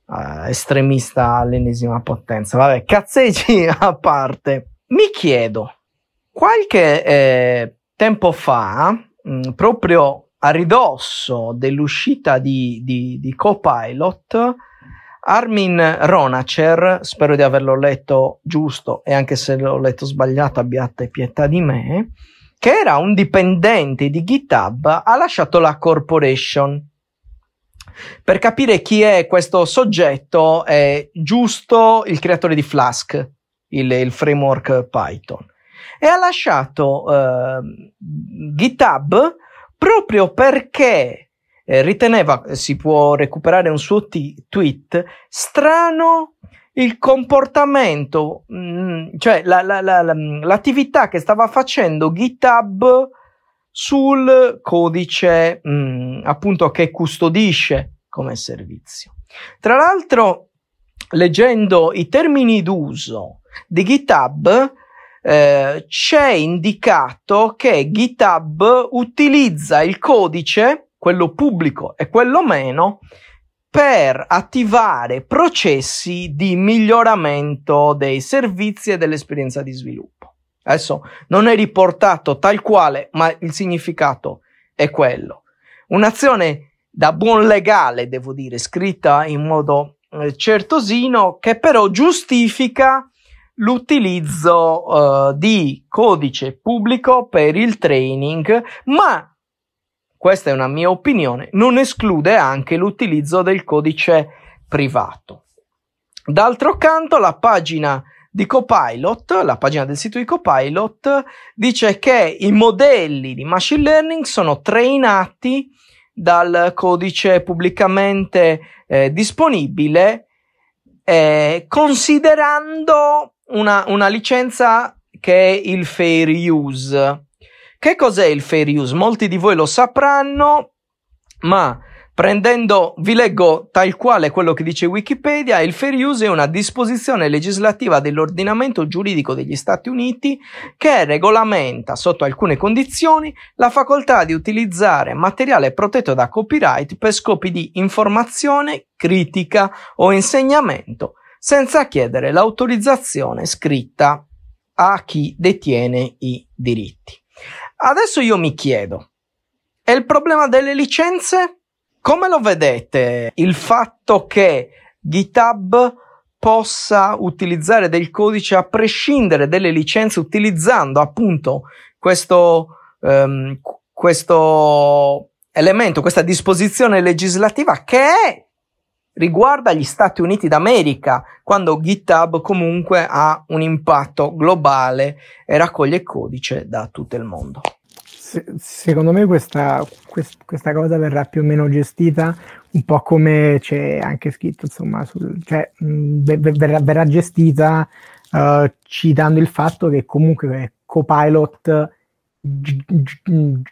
uh, estremista all'ennesima potenza. Vabbè, cazzeggi a parte. Mi chiedo, qualche eh, tempo fa, mh, mm, proprio a ridosso dell'uscita di, di, di Copilot, Armin Ronacher, spero di averlo letto giusto e anche se l'ho letto sbagliato abbiate pietà di me, che era un dipendente di GitHub, ha lasciato la corporation. Per capire chi è questo soggetto è giusto il creatore di Flask, il, il framework Python, e ha lasciato eh, GitHub proprio perché eh, riteneva eh, si può recuperare un suo t- tweet strano il comportamento, mh, mm, cioè la, la, la, mm, l'attività che stava facendo GitHub sul codice mh, mm, appunto che custodisce come servizio. Tra l'altro, leggendo i termini d'uso di GitHub, eh, c'è indicato che GitHub utilizza il codice quello pubblico e quello meno, per attivare processi di miglioramento dei servizi e dell'esperienza di sviluppo. Adesso non è riportato tal quale, ma il significato è quello. Un'azione da buon legale, devo dire, scritta in modo eh, certosino, che però giustifica l'utilizzo eh, di codice pubblico per il training, ma questa è una mia opinione, non esclude anche l'utilizzo del codice privato. D'altro canto, la pagina di Copilot, la pagina del sito di Copilot, dice che i modelli di machine learning sono trainati dal codice pubblicamente eh, disponibile, eh, considerando una, una licenza che è il fair use. Che cos'è il fair use? Molti di voi lo sapranno, ma prendendo, vi leggo tal quale quello che dice Wikipedia, il fair use è una disposizione legislativa dell'ordinamento giuridico degli Stati Uniti che regolamenta, sotto alcune condizioni, la facoltà di utilizzare materiale protetto da copyright per scopi di informazione, critica o insegnamento, senza chiedere l'autorizzazione scritta a chi detiene i diritti. Adesso io mi chiedo, è il problema delle licenze? Come lo vedete il fatto che GitHub possa utilizzare del codice a prescindere dalle licenze utilizzando appunto questo, um, questo elemento, questa disposizione legislativa che è riguarda gli Stati Uniti d'America, quando GitHub comunque ha un impatto globale e raccoglie codice da tutto il mondo. secondo me questa, questa, cosa verrà più o meno gestita un po' come c'è anche scritto, insomma, sul, cioè, verrà, verrà, gestita uh, citando il fatto che comunque Copilot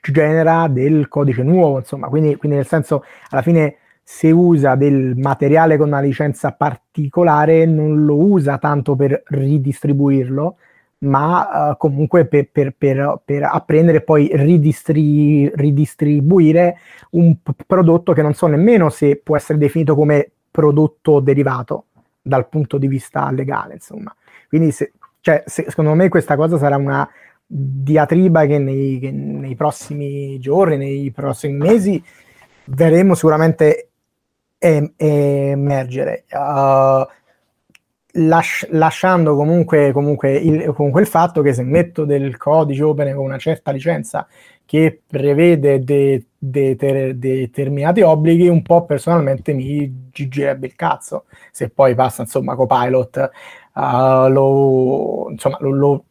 genera del codice nuovo, insomma, quindi, quindi nel senso alla fine se usa del materiale con una licenza particolare non lo usa tanto per ridistribuirlo, ma uh, comunque per, per, per, per, apprendere e poi ridistri- ridistribuire un p- prodotto che non so nemmeno se può essere definito come prodotto derivato dal punto di vista legale, insomma. Quindi se, cioè, se, secondo me questa cosa sarà una diatriba che nei, che nei prossimi giorni, nei prossimi mesi vedremo sicuramente em- emergere. Uh, lasciando comunque, comunque, il, comunque, il, fatto che se metto del codice open con una certa licenza che prevede de- de- ter- determinati obblighi, un po' personalmente mi girerebbe il cazzo se poi passa insomma copilot. Uh, lo, insomma, lo, lo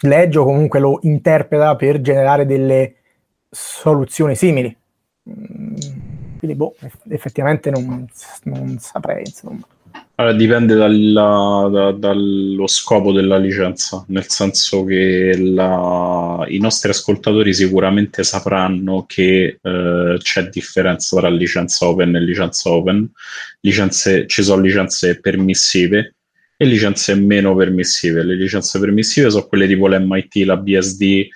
legge o comunque lo interpreta per generare delle soluzioni simili. Mm quindi, boh, effettivamente non, non saprei, insomma. Allora, dipende dalla, da, dallo scopo della licenza, nel senso che la, i nostri ascoltatori sicuramente sapranno che eh, c'è differenza tra licenza open e licenza open, licenze, ci sono licenze permissive e licenze meno permissive. Le licenze permissive sono quelle tipo l'MIT, la BSD,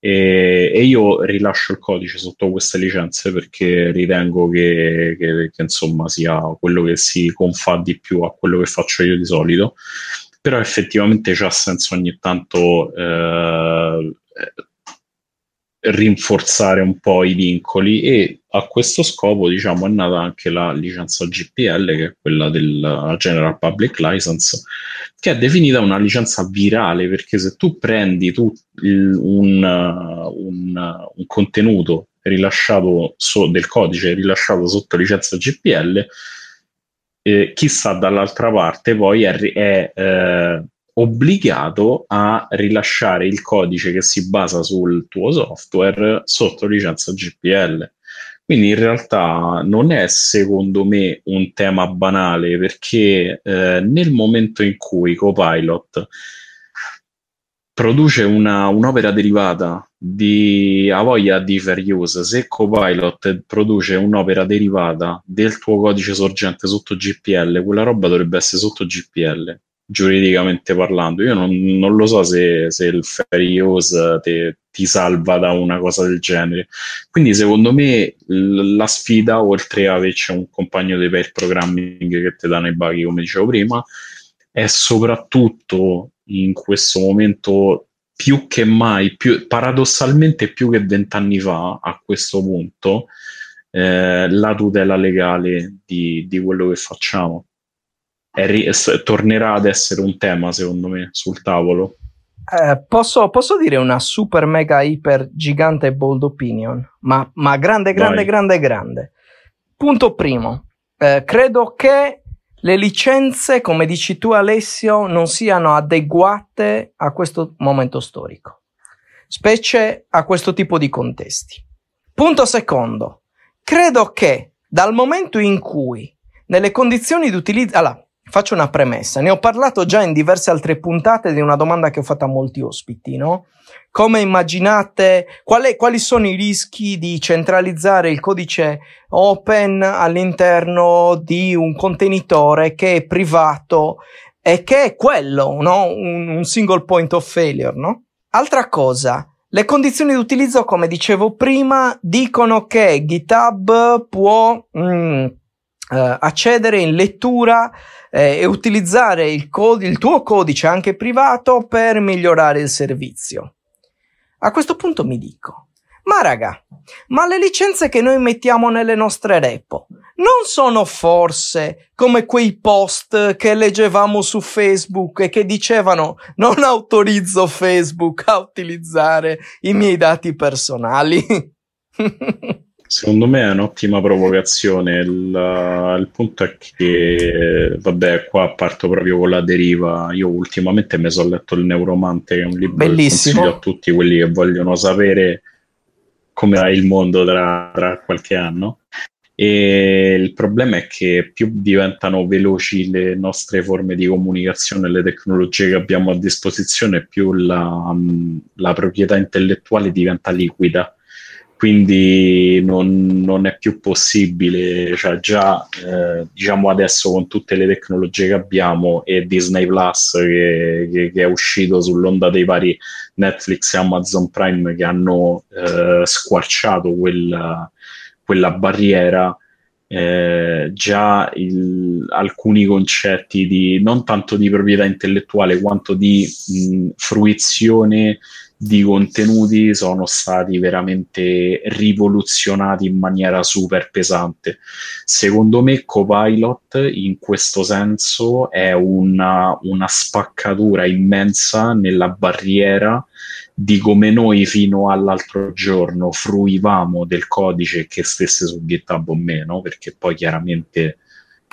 e, e, io rilascio il codice sotto queste licenze perché ritengo che, che, che insomma sia quello che si confà di più a quello che faccio io di solito però effettivamente c'ha senso ogni tanto eh, rinforzare un po' i vincoli e a questo scopo diciamo è nata anche la licenza GPL che è quella della General Public License che è definita una licenza virale perché se tu prendi tu il, un, uh, un, uh, un, contenuto rilasciato so, del codice rilasciato sotto licenza GPL eh, chissà dall'altra parte poi è, è eh, obbligato a rilasciare il codice che si basa sul tuo software sotto licenza GPL. Quindi in realtà non è secondo me un tema banale perché eh, nel momento in cui Copilot produce una, un'opera derivata di ha voglia di fair use, se Copilot produce un'opera derivata del tuo codice sorgente sotto GPL, quella roba dovrebbe essere sotto GPL giuridicamente parlando. Io non, non lo so se, se, il fair use te, ti salva da una cosa del genere. Quindi, secondo me, l- la sfida, oltre a averci un compagno di pair programming che ti danno i bughi, come dicevo prima, è soprattutto in questo momento più che mai, più, paradossalmente più che vent'anni fa a questo punto, eh, la tutela legale di, di quello che facciamo ri- tornerà ad essere un tema, secondo me, sul tavolo. Eh, posso, posso, dire una super mega iper gigante bold opinion, ma, ma grande, grande, Vai. grande, grande. Punto primo, eh, credo che le licenze, come dici tu Alessio, non siano adeguate a questo momento storico, specie a questo tipo di contesti. Punto secondo, credo che dal momento in cui nelle condizioni di utilizzo... Allora, Faccio una premessa, ne ho parlato già in diverse altre puntate di una domanda che ho fatto a molti ospiti, no? Come immaginate, quali, quali sono i rischi di centralizzare il codice open all'interno di un contenitore che è privato e che è quello, no? Un, un single point of failure, no? Altra cosa, le condizioni di utilizzo, come dicevo prima, dicono che GitHub può... Mm, Uh, accedere in lettura eh, e utilizzare il, cod- il tuo codice anche privato per migliorare il servizio. A questo punto mi dico, ma raga, ma le licenze che noi mettiamo nelle nostre repo non sono forse come quei post che leggevamo su Facebook e che dicevano non autorizzo Facebook a utilizzare i miei dati personali? Secondo me è un'ottima provocazione. Il, il, punto è che, vabbè, qua parto proprio con la deriva. Io ultimamente mi sono letto Il Neuromante, che è un libro Bellissimo. che a tutti quelli che vogliono sapere come va il mondo tra, tra, qualche anno. E il problema è che più diventano veloci le nostre forme di comunicazione, le tecnologie che abbiamo a disposizione, più la, la proprietà intellettuale diventa liquida quindi non, non, è più possibile, cioè già eh, diciamo adesso con tutte le tecnologie che abbiamo e Disney Plus che, che, che è uscito sull'onda dei vari Netflix e Amazon Prime che hanno eh, squarciato quella, quella barriera, eh, già il, alcuni concetti di non tanto di proprietà intellettuale quanto di mh, fruizione di contenuti sono stati veramente rivoluzionati in maniera super pesante. Secondo me Copilot in questo senso è una, una spaccatura immensa nella barriera di come noi fino all'altro giorno fruivamo del codice che stesse su GitHub o meno, perché poi chiaramente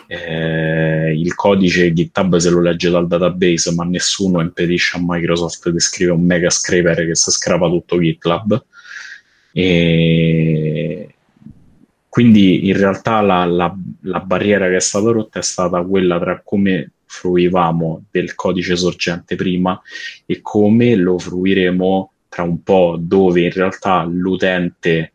eh, il codice GitHub se lo legge dal database, ma nessuno impedisce a Microsoft di scrivere un mega scraper che si scrapa tutto GitLab. E quindi in realtà la, la, la barriera che è stata rotta è stata quella tra come fruivamo del codice sorgente prima e come lo fruiremo tra un po', dove in realtà l'utente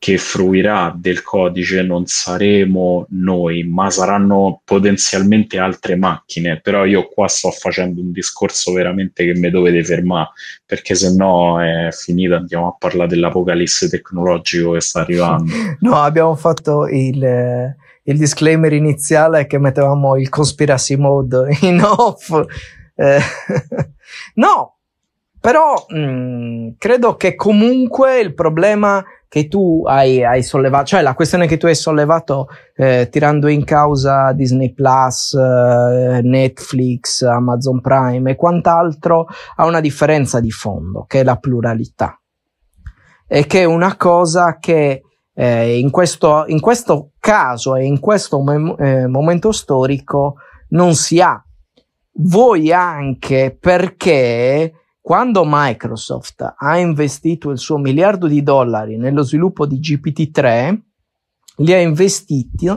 che fruirà del codice non saremo noi, ma saranno potenzialmente altre macchine. Però io qua sto facendo un discorso veramente che mi dovete fermare, perché se no è finita, andiamo a parlare dell'apocalisse tecnologico che sta arrivando. no, abbiamo fatto il, il disclaimer iniziale che mettevamo il conspiracy mode in off. Eh, no, però mh, mm, credo che comunque il problema che tu hai, hai, sollevato, cioè la questione che tu hai sollevato eh, tirando in causa Disney Plus, eh, Netflix, Amazon Prime e quant'altro, ha una differenza di fondo, che è la pluralità. E che è una cosa che eh, in, questo, in, questo, caso e in questo mem- eh, momento storico non si ha. Voi anche perché quando Microsoft ha investito il suo miliardo di dollari nello sviluppo di GPT-3, li ha investiti,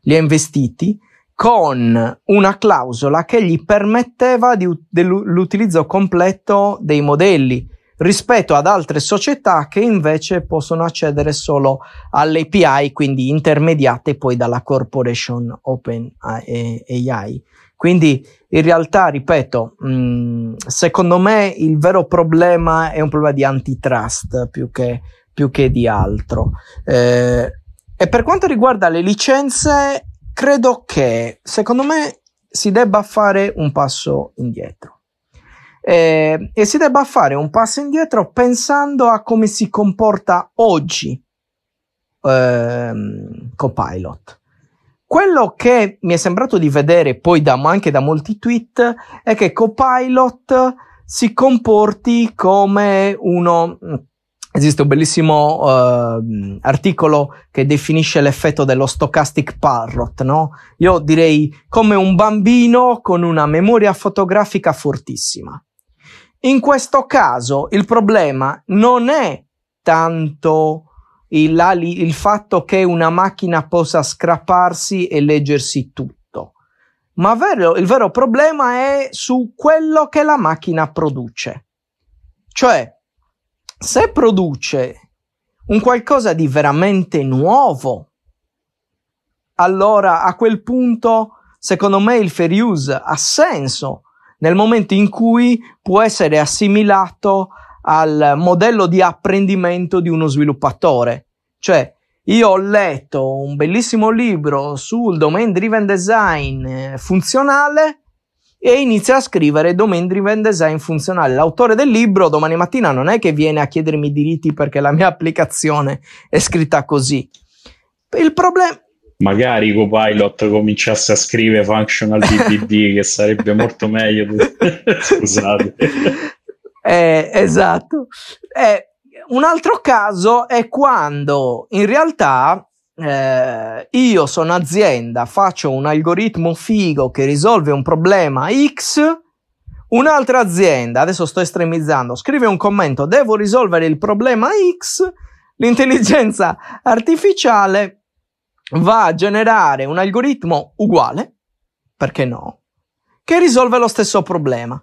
li ha investiti con una clausola che gli permetteva di, dell'utilizzo completo dei modelli rispetto ad altre società che invece possono accedere solo all'API, quindi intermediate poi dalla corporation OpenAI. Quindi in realtà, ripeto, mm, secondo me il vero problema è un problema di antitrust più che, più che di altro. Eh, e per quanto riguarda le licenze, credo che secondo me si debba fare un passo indietro. Eh, e si debba fare un passo indietro pensando a come si comporta oggi ehm, Copilot. Quello che mi è sembrato di vedere poi da, anche da molti tweet è che Copilot si comporti come uno. Mm, esiste un bellissimo uh, articolo che definisce l'effetto dello stochastic parrot, no? Io direi come un bambino con una memoria fotografica fortissima. In questo caso il problema non è tanto il, il fatto che una macchina possa scrapparsi e leggersi tutto. Ma vero, il vero problema è su quello che la macchina produce. Cioè, se produce un qualcosa di veramente nuovo, allora a quel punto, secondo me, il fair use ha senso nel momento in cui può essere assimilato a al modello di apprendimento di uno sviluppatore. Cioè, io ho letto un bellissimo libro sul domain driven design eh, funzionale e inizio a scrivere domain driven design funzionale. L'autore del libro domani mattina non è che viene a chiedermi diritti perché la mia applicazione è scritta così. Il problema magari Copilot cominciasse a scrivere functional BBD che sarebbe molto meglio scusate eh, esatto. Eh, un altro caso è quando in realtà eh, io sono azienda, faccio un algoritmo figo che risolve un problema X, un'altra azienda, adesso sto estremizzando, scrive un commento, devo risolvere il problema X, l'intelligenza artificiale va a generare un algoritmo uguale, perché no, che risolve lo stesso problema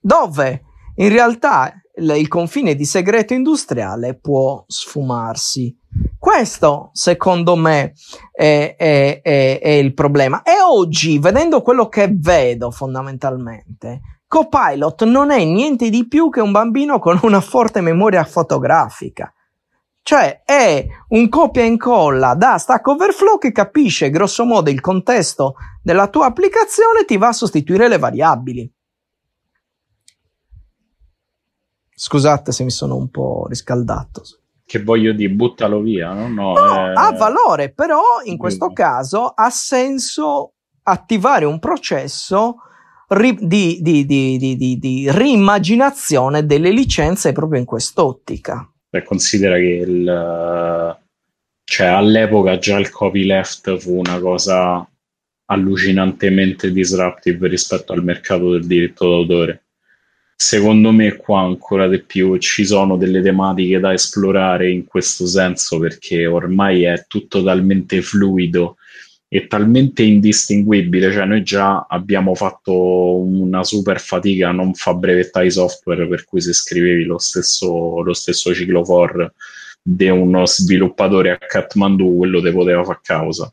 dove in realtà il confine di segreto industriale può sfumarsi. Questo, secondo me, è, è, è, è, il problema. E oggi, vedendo quello che vedo fondamentalmente, Copilot non è niente di più che un bambino con una forte memoria fotografica. Cioè, è un copia e incolla da Stack Overflow che capisce grossomodo il contesto della tua applicazione e ti va a sostituire le variabili. Scusate se mi sono un po' riscaldato. Che voglio dire, buttalo via. No, no, no eh... ha valore, però in questo Quindi. caso ha senso attivare un processo ri- di, di, di, di rimmaginazione delle licenze proprio in quest'ottica. Beh, considera che il, cioè, all'epoca già il copyleft fu una cosa allucinantemente disruptive rispetto al mercato del diritto d'autore secondo me qua ancora di più ci sono delle tematiche da esplorare in questo senso perché ormai è tutto talmente fluido e talmente indistinguibile, cioè noi già abbiamo fatto una super fatica a non far brevettare i software per cui se scrivevi lo stesso, lo stesso ciclo for di uno sviluppatore a Kathmandu quello te poteva far causa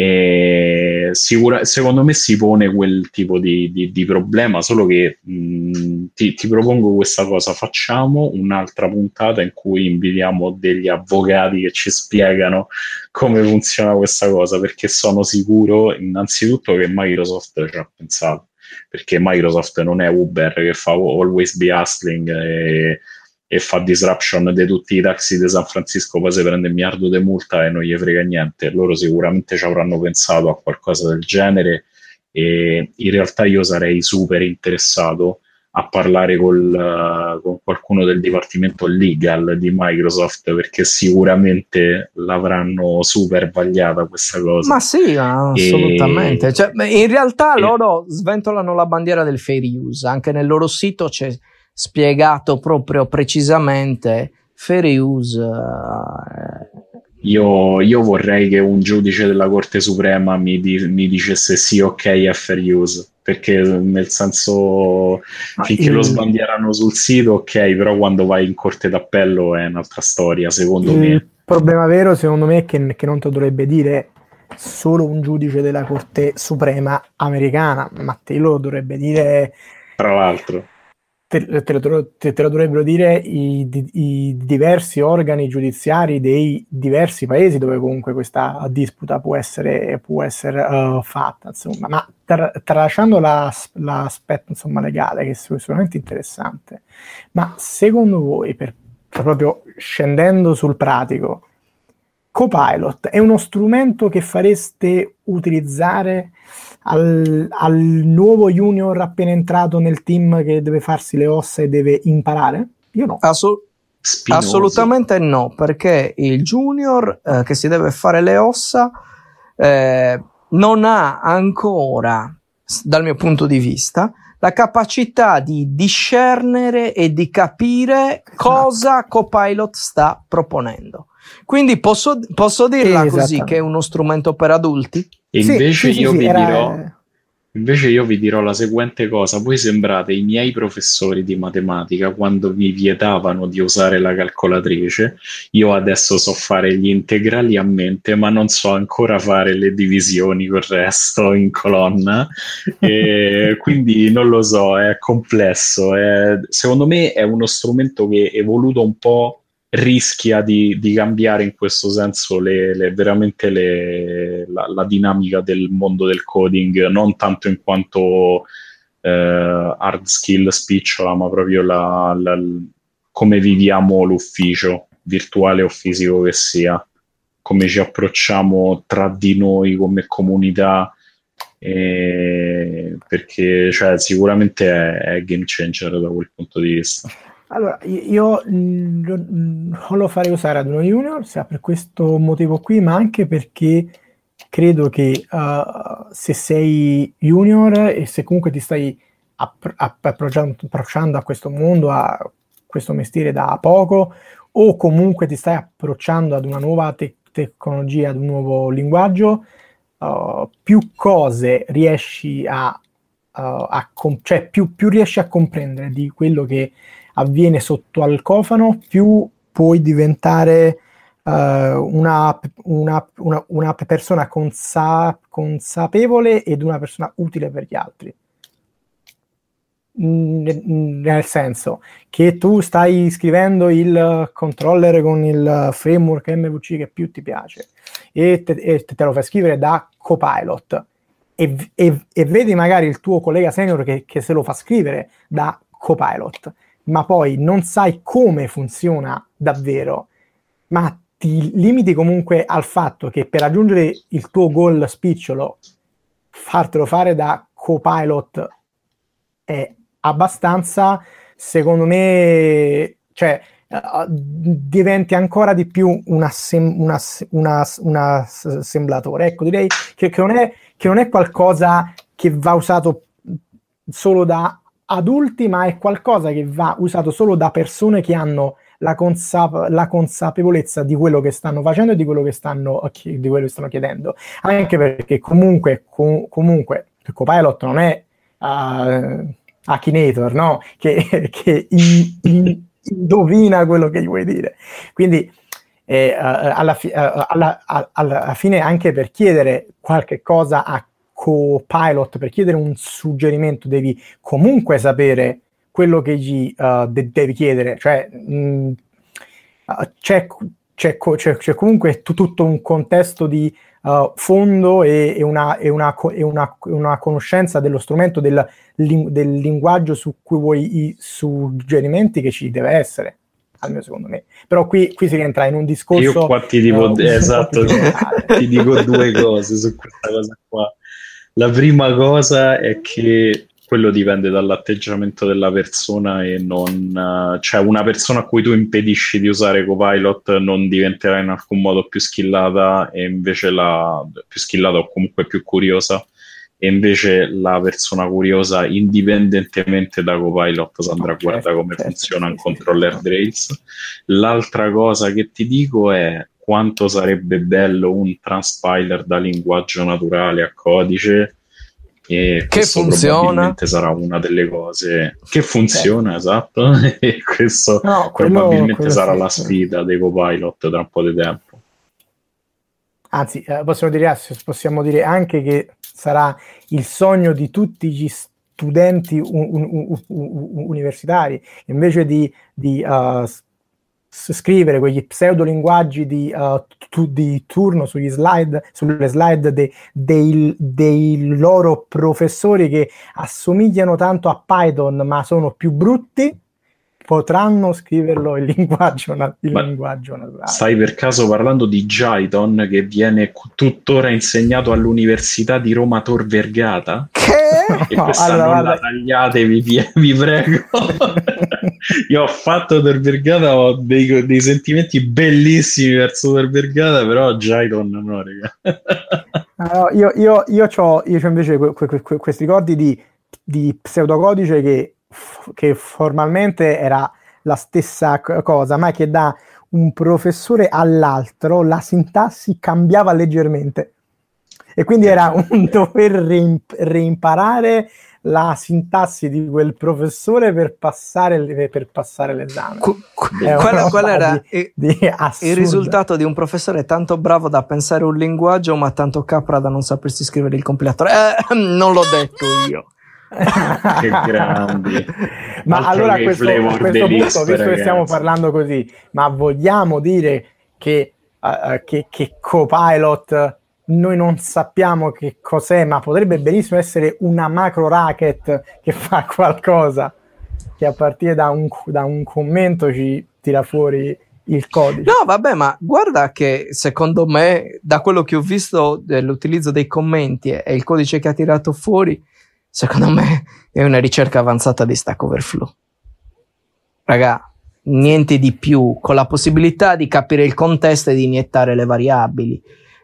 e sicura, secondo me si pone quel tipo di, di, di problema, solo che mh, mm, ti, ti, propongo questa cosa, facciamo un'altra puntata in cui invitiamo degli avvocati che ci spiegano come funziona questa cosa, perché sono sicuro innanzitutto che Microsoft ci ha pensato, perché Microsoft non è Uber che fa always be hustling. E, e fa disruption di tutti i taxi di San Francisco, poi si prende un miliardo di multa e non gli frega niente. Loro sicuramente ci avranno pensato a qualcosa del genere e in realtà io sarei super interessato a parlare col, eh, con qualcuno del dipartimento legal di Microsoft perché sicuramente l'avranno super vagliata questa cosa. Ma sì, assolutamente. E... Cioè, in realtà e... loro sventolano la bandiera del fair use, anche nel loro sito c'è spiegato proprio precisamente fair use. Eh, io, io, vorrei che un giudice della Corte Suprema mi, di, mi dicesse sì, ok, è fair use perché nel senso finché lo sbandierano sul sito, ok, però quando vai in corte d'appello è un'altra storia, secondo il me. Il problema vero, secondo me, è che, che non te lo dovrebbe dire solo un giudice della Corte Suprema americana, ma te lo dovrebbe dire. Tra l'altro te, te, lo, te, te lo dovrebbero dire i, i, diversi organi giudiziari dei diversi paesi dove comunque questa disputa può essere, può essere uh, fatta, insomma. Ma tra, tralasciando la, l'aspetto insomma, legale, che è sicuramente interessante, ma secondo voi, per, proprio scendendo sul pratico, Copilot è uno strumento che fareste utilizzare al, al nuovo junior appena entrato nel team che deve farsi le ossa e deve imparare? Io no. Assolutamente. Assolutamente no, perché il junior eh, che si deve fare le ossa eh, non ha ancora, dal mio punto di vista, la capacità di discernere e di capire esatto. cosa Copilot sta proponendo. Quindi posso, posso dirla esatto. così che è uno strumento per adulti? E invece, sì, io sì, vi era... dirò, invece io vi dirò la seguente cosa, voi sembrate i miei professori di matematica quando vi vietavano di usare la calcolatrice, io adesso so fare gli integrali a mente ma non so ancora fare le divisioni col resto in colonna, e quindi non lo so, è complesso, è, secondo me è uno strumento che è evoluto un po' rischia di, di, cambiare in questo senso le, le, veramente le, la, la, dinamica del mondo del coding, non tanto in quanto eh, hard skill spicciola, ma proprio la, la, come viviamo l'ufficio, virtuale o fisico che sia, come ci approcciamo tra di noi come comunità. Eh, perché cioè, sicuramente è, è game changer da quel punto di vista allora, io mm, non lo farei usare ad uno junior, sia per questo motivo qui, ma anche perché credo che uh, se sei junior e se comunque ti stai approcciando a questo mondo, a questo mestiere da poco, o comunque ti stai approcciando ad una nuova te- tecnologia, ad un nuovo linguaggio, uh, più cose riesci a, uh, a com- cioè più, più riesci a comprendere di quello che avviene sotto al cofano, più puoi diventare uh, una, una, una, una, persona consa- consapevole ed una persona utile per gli altri. nel senso che tu stai scrivendo il controller con il framework MVC che più ti piace e te, e te lo fai scrivere da copilot e, e, e, vedi magari il tuo collega senior che, che se lo fa scrivere da copilot ma poi non sai come funziona davvero, ma ti limiti comunque al fatto che per raggiungere il tuo goal spicciolo, fartelo fare da copilot è abbastanza, secondo me, cioè uh, diventi ancora di più un, assemb- un, ass- un, ass- un ass- assemblatore. Ecco, direi che, che, non è, che non è qualcosa che va usato solo da adulti, ma è qualcosa che va usato solo da persone che hanno la, consape- la consapevolezza di quello che stanno facendo e di quello che stanno, chi- quello che stanno chiedendo. Anche perché comunque, com- comunque Copilot non è uh, Akinator, no? Che, che in- in- indovina quello che gli vuoi dire. Quindi eh, alla, fi- alla, alla, alla, fine anche per chiedere qualche cosa a co-pilot per chiedere un suggerimento devi comunque sapere quello che gli uh, de- devi chiedere, cioè mh, mm, ah, c'è, c'è, c'è, c'è, comunque tutto un contesto di uh, fondo e, e, una, e, una, e una, una, conoscenza dello strumento, del, del, linguaggio su cui vuoi i suggerimenti che ci deve essere. Almeno secondo me, però qui, qui si rientra in un discorso. Io qua ti dico, uh, esatto, ti dico due cose su questa cosa qua la prima cosa è che quello dipende dall'atteggiamento della persona e non... Eh, cioè una persona a cui tu impedisci di usare Copilot non diventerà in alcun modo più skillata e invece la... più skillata o comunque più curiosa e invece la persona curiosa indipendentemente da Copilot Sandra okay. guarda come certo, funziona un controller Rails l'altra cosa che ti dico è quanto sarebbe bello un transpiler da linguaggio naturale a codice e che funziona Probabilmente sarà una delle cose che funziona eh. esatto e questo no, quello, probabilmente quello sarà la sfida dei copilot tra un po' di tempo anzi eh, possiamo dire, ah, possiamo dire anche che sarà il sogno di tutti gli studenti un, un, un, universitari invece di, di uh, scrivere quegli pseudolinguaggi di, uh, tu, di turno sugli slide, sulle slide de, dei, dei, loro professori che assomigliano tanto a Python ma sono più brutti potranno scriverlo in linguaggio, in linguaggio naturale. Stai per caso parlando di Jaiton che viene tuttora insegnato all'Università di Roma Tor Vergata? Che? no, allora, non la tagliate, vi, vi prego. Io ho fatto Tor Vergata, ho dei, dei, sentimenti bellissimi verso Tor Vergata, però Jaiton no, allora, io, io, io, ho, io ho invece que, que, que, questi ricordi di, di pseudocodice che che formalmente era la stessa c- cosa, ma che da un professore all'altro la sintassi cambiava leggermente. E quindi era un dover reimp- reimparare la sintassi di quel professore per passare, le, eh, per passare l'esame. Qu- qual, qual era di, di il risultato di un professore tanto bravo da pensare un linguaggio, ma tanto capra da non sapersi scrivere il compilatore? Eh, non l'ho detto io che grandi. Ma Altro allora a questo, questo punto, visto ragazzi. che stiamo parlando così, ma vogliamo dire che, uh, che, che Copilot noi non sappiamo che cos'è, ma potrebbe benissimo essere una macro racket che fa qualcosa che a partire da un, da un commento ci tira fuori il codice. No, vabbè, ma guarda che secondo me, da quello che ho visto dell'utilizzo dei commenti e il codice che ha tirato fuori, secondo me è una ricerca avanzata di Stack Overflow. Raga, niente di più, con la possibilità di capire il contesto e di iniettare le variabili.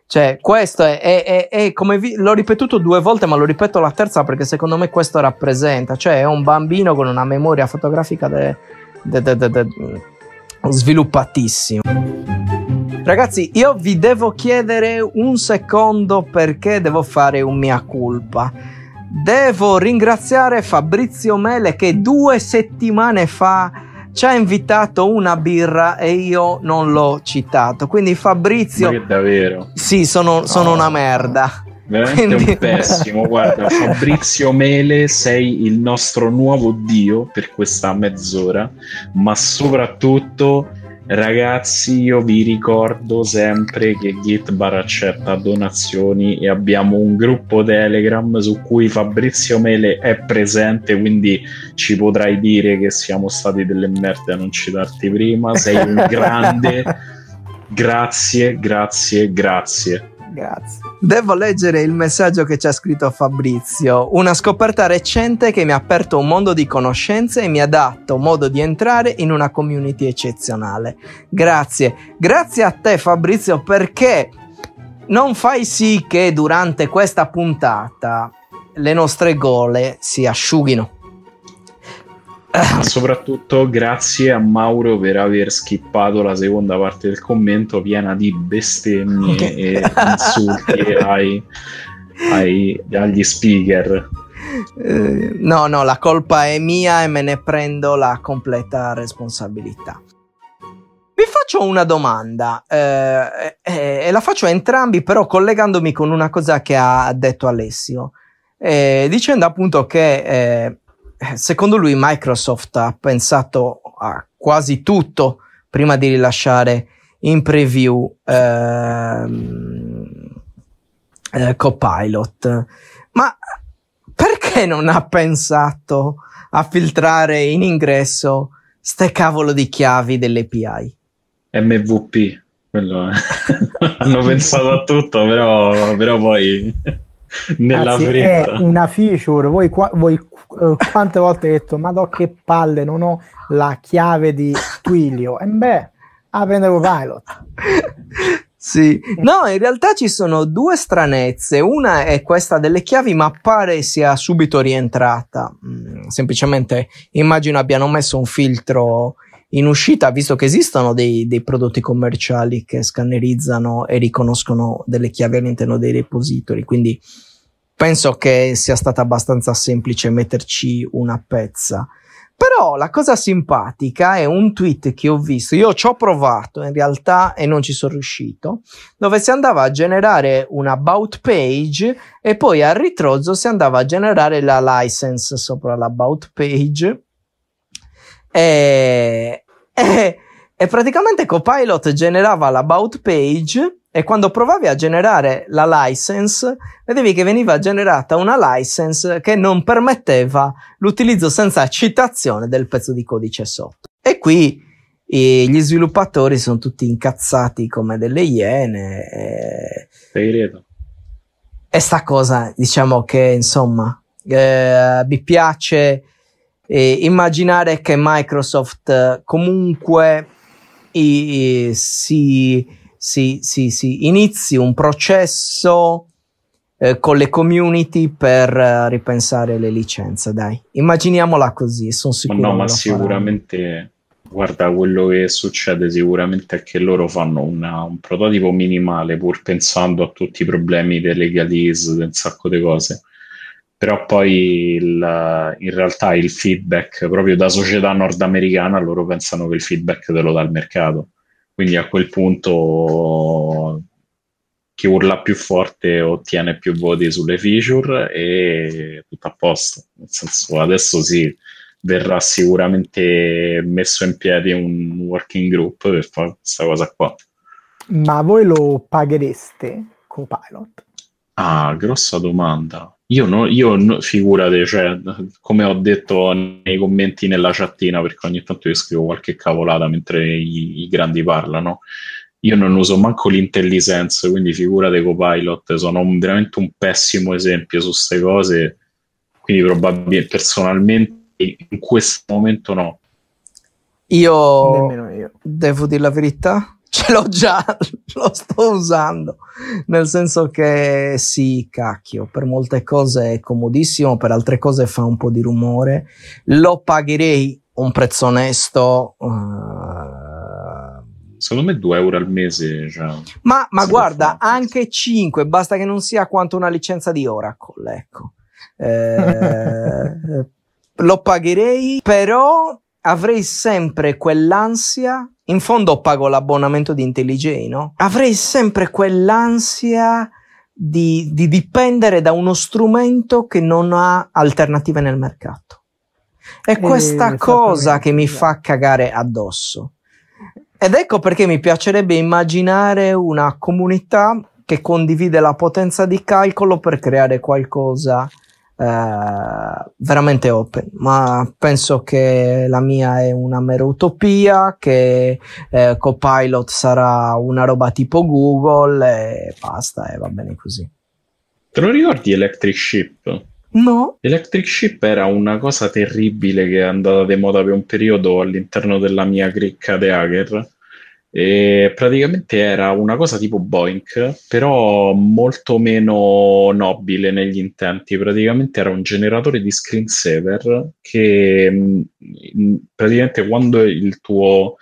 Cioè, questo è, è, è, è come vi, l'ho ripetuto due volte, ma lo ripeto la terza perché secondo me questo rappresenta, cioè è un bambino con una memoria fotografica de, de, de, sviluppatissima. Ragazzi, io vi devo chiedere un secondo perché devo fare un mia culpa. Devo ringraziare Fabrizio Mele che due settimane fa ci ha invitato una birra e io non l'ho citato. Quindi Fabrizio... Ma che davvero? Sì, sono, sono una merda. Veramente Quindi... un pessimo, guarda Fabrizio Mele sei il nostro nuovo dio per questa mezz'ora, ma soprattutto Ragazzi, io vi ricordo sempre che Gitbar accetta donazioni e abbiamo un gruppo Telegram su cui Fabrizio Mele è presente, quindi ci potrai dire che siamo stati delle merde a non citarti prima. Sei un grande. grazie, grazie, grazie. Grazie. Devo leggere il messaggio che ci ha scritto Fabrizio. Una scoperta recente che mi ha aperto un mondo di conoscenze e mi ha dato modo di entrare in una community eccezionale. Grazie. Grazie a te Fabrizio perché non fai sì che durante questa puntata le nostre gole si asciughino. Ma ah, soprattutto grazie a Mauro per aver skippato la seconda parte del commento piena di bestemmie e insulti ai, ai, agli speaker. Eh, no, no, la colpa è mia e me ne prendo la completa responsabilità. Vi faccio una domanda eh, eh, e eh, la faccio a entrambi, però collegandomi con una cosa che ha detto Alessio, eh, dicendo appunto che eh, secondo lui Microsoft ha pensato a quasi tutto prima di rilasciare in preview ehm, eh, Copilot. Ma perché non ha pensato a filtrare in ingresso ste cavolo di chiavi dell'API? MVP, quello eh. hanno pensato a tutto, però, però poi nella Anzi, fretta. È una feature. Voi, qua, voi uh, quante volte hai detto, ma madò che palle, non ho la chiave di Twilio. E beh, ah, prendevo Pilot. Sì, no, in realtà ci sono due stranezze. Una è questa delle chiavi, ma pare sia subito rientrata. Mm, semplicemente immagino abbiano messo un filtro in uscita, visto che esistono dei, dei, prodotti commerciali che scannerizzano e riconoscono delle chiavi all'interno dei repository, quindi penso che sia stata abbastanza semplice metterci una pezza. Però la cosa simpatica è un tweet che ho visto, io ci ho provato in realtà e non ci sono riuscito, dove si andava a generare una about page e poi a ritrozzo si andava a generare la license sopra la about page e, e, e praticamente Copilot generava l'about page e quando provavi a generare la license, vedevi che veniva generata una license che non permetteva l'utilizzo senza citazione del pezzo di codice sotto. E qui e gli sviluppatori sono tutti incazzati come delle iene. E... Segreto. E sta cosa, diciamo che insomma, eh, mi piace eh, immaginare che Microsoft eh, comunque i, i, si, si, si, si, inizi un processo eh, con le community per eh, ripensare le licenze, dai. Immaginiamola così, sono sicuro. No, ma sicuramente, faranno. guarda, quello che succede sicuramente è che loro fanno una, un prototipo minimale pur pensando a tutti i problemi delle legalese, di un sacco di cose però poi il, in realtà il feedback proprio da società nordamericana loro pensano che il feedback te lo dà il mercato quindi a quel punto chi urla più forte ottiene più voti sulle feature e tutto a posto nel senso adesso sì verrà sicuramente messo in piedi un working group per fare questa cosa qua ma voi lo paghereste con Pilot? Ah, grossa domanda. Io, no, io no, figurate, cioè, come ho detto nei commenti nella chattina, perché ogni tanto io scrivo qualche cavolata mentre i, i grandi parlano, io non uso manco l'intelligenza, quindi figurate Copilot, sono un, veramente un pessimo esempio su queste cose, quindi probabilmente personalmente in questo momento no. Io, io. devo dire la verità, ce l'ho già, lo sto usando. Nel senso che sì, cacchio, per molte cose è comodissimo, per altre cose fa un po' di rumore. Lo pagherei un prezzo onesto. Uh... Secondo me 2 euro al mese. Cioè, ma, ma guarda, anche 5, basta che non sia quanto una licenza di Oracle, ecco. Eh, lo pagherei, però avrei sempre quell'ansia in fondo pago l'abbonamento di IntelliJ, no? Avrei sempre quell'ansia di, di dipendere da uno strumento che non ha alternative nel mercato. È eh, questa cosa che mi esatto. fa cagare addosso. Ed ecco perché mi piacerebbe immaginare una comunità che condivide la potenza di calcolo per creare qualcosa eh, veramente open, ma penso che la mia è una mera utopia, che eh, Copilot sarà una roba tipo Google e basta e va bene così. Te lo ricordi Electric Ship? No. Electric Ship era una cosa terribile che è andata di moda per un periodo all'interno della mia cricca de Hacker e praticamente era una cosa tipo Boink, però molto meno nobile negli intenti. Praticamente era un generatore di screensaver che mm, praticamente quando il tuo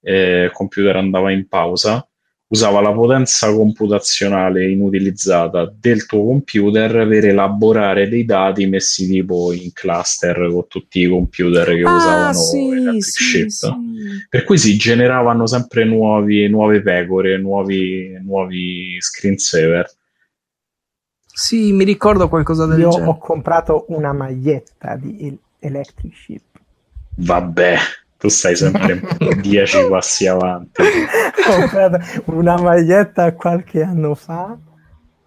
eh, computer andava in pausa usava la potenza computazionale inutilizzata del tuo computer per elaborare dei dati messi tipo in cluster con tutti i computer che ah, usavano sì, Electric sì, sì, Per cui si generavano sempre nuovi, nuove pecore, nuovi, nuovi screensaver. Sì, mi ricordo qualcosa del Io genere. Io ho comprato una maglietta di Electric Ship. Vabbè tu stai sempre 10 passi avanti. Ho comprato una maglietta qualche anno fa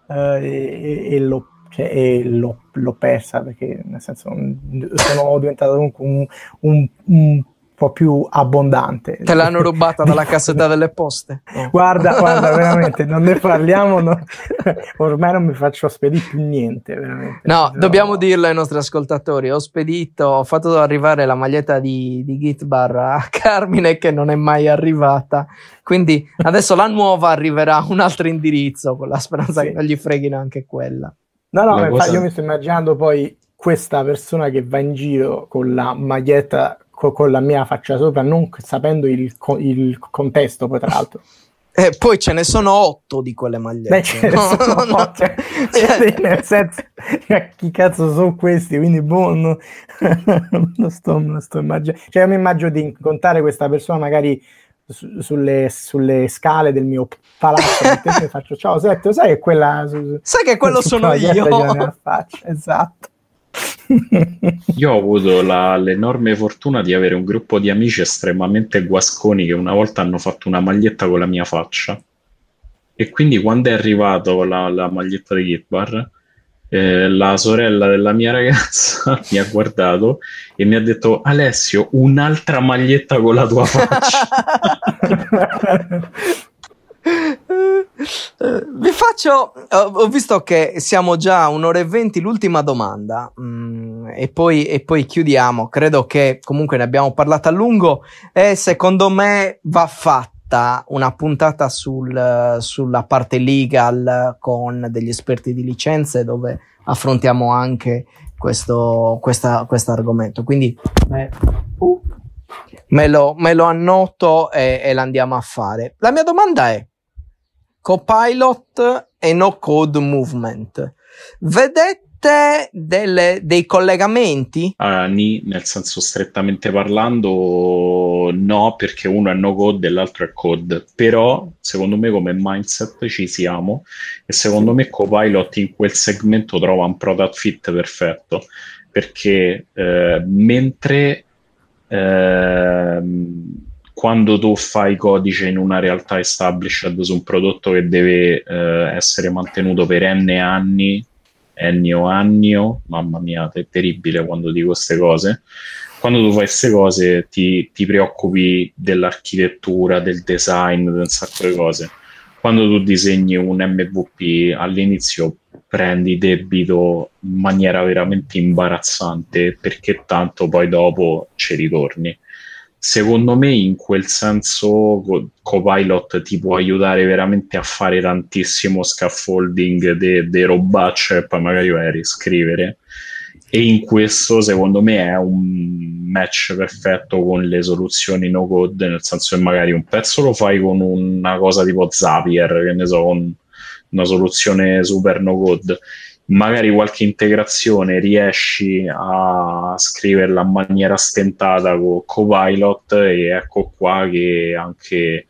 eh, e, e, l'ho, cioè, e l'ho, l'ho, persa perché nel senso sono diventato un, un, un po' più abbondante. Te l'hanno rubata dalla cassetta delle poste. guarda, guarda, veramente, non ne parliamo, non... ormai non mi faccio spedire più niente. Veramente. No, no, dobbiamo dirlo ai nostri ascoltatori, ho spedito, ho fatto arrivare la maglietta di, di Gitbar a Carmine che non è mai arrivata, quindi adesso la nuova arriverà un altro indirizzo con la speranza sì. che non gli freghino anche quella. No, no, cosa... io mi sto immaginando poi questa persona che va in giro con la maglietta co- con la mia faccia sopra, non sapendo il, co- il contesto, poi tra l'altro. E eh, poi ce ne sono otto di quelle magliette. Beh, no, no, no. Cioè, cioè, cioè nel senso, chi cazzo sono questi? Quindi, boh, non lo sto, non sto immaginando. Cioè, mi immagino di incontrare questa persona magari su, sulle, sulle, scale del mio palazzo e faccio ciao, sento, sai che quella... Su, sai che quello sono io? Faccia, esatto. Io ho avuto la, l'enorme fortuna di avere un gruppo di amici estremamente guasconi che una volta hanno fatto una maglietta con la mia faccia. E quindi quando è arrivata la, la, maglietta di Gitbar, eh, la sorella della mia ragazza mi ha guardato e mi ha detto Alessio, un'altra maglietta con la tua faccia. Vi faccio, ho visto che siamo già a un'ora e venti, l'ultima domanda mm, e, poi, e, poi, chiudiamo, credo che comunque ne abbiamo parlato a lungo e secondo me va fatta una puntata sul, sulla parte legal con degli esperti di licenze dove affrontiamo anche questo argomento. Quindi beh, uh, me, lo, me, lo, annoto e, e l'andiamo a fare. La mia domanda è Copilot e No Code Movement. Vedete delle, dei collegamenti? Allora, ah, ni, nel senso strettamente parlando, no, perché uno è no code e l'altro è code. Però, secondo me, come mindset ci siamo e secondo me Copilot in quel segmento trova un product fit perfetto. Perché eh, mentre... Ehm, quando tu fai codice in una realtà established su un prodotto che deve eh, essere mantenuto per n anni, ennio annio, oh, mamma mia, è terribile quando dico queste cose. Quando tu fai queste cose ti, ti preoccupi dell'architettura, del design, di un sacco di cose. Quando tu disegni un MVP all'inizio prendi debito in maniera veramente imbarazzante perché tanto poi dopo ci ritorni secondo me in quel senso Copilot ti può aiutare veramente a fare tantissimo scaffolding dei de robacce cioè e poi magari vai a riscrivere e in questo secondo me è un match perfetto con le soluzioni no code nel senso che magari un pezzo lo fai con una cosa tipo Zapier che ne so con una soluzione super no code magari qualche integrazione riesci a scriverla in maniera stentata con Copilot e ecco qua che anche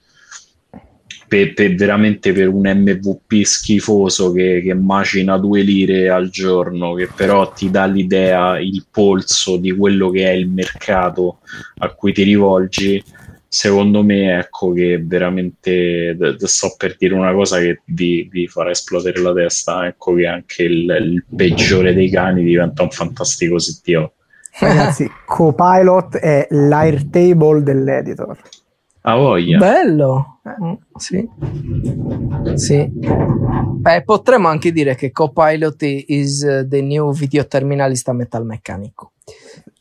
per, per veramente per un MVP schifoso che, che, macina due lire al giorno, che però ti dà l'idea, il polso di quello che è il mercato a cui ti rivolgi, secondo me, ecco che veramente d- d- sto per dire una cosa che vi, vi, farà esplodere la testa, ecco che anche il, il peggiore dei cani diventa un fantastico sito. Ragazzi, Copilot è l'airtable dell'editor. A voglia. Bello. Eh, sì. sì. Beh, potremmo anche dire che Copilot is eh, the new video terminalista metalmeccanico.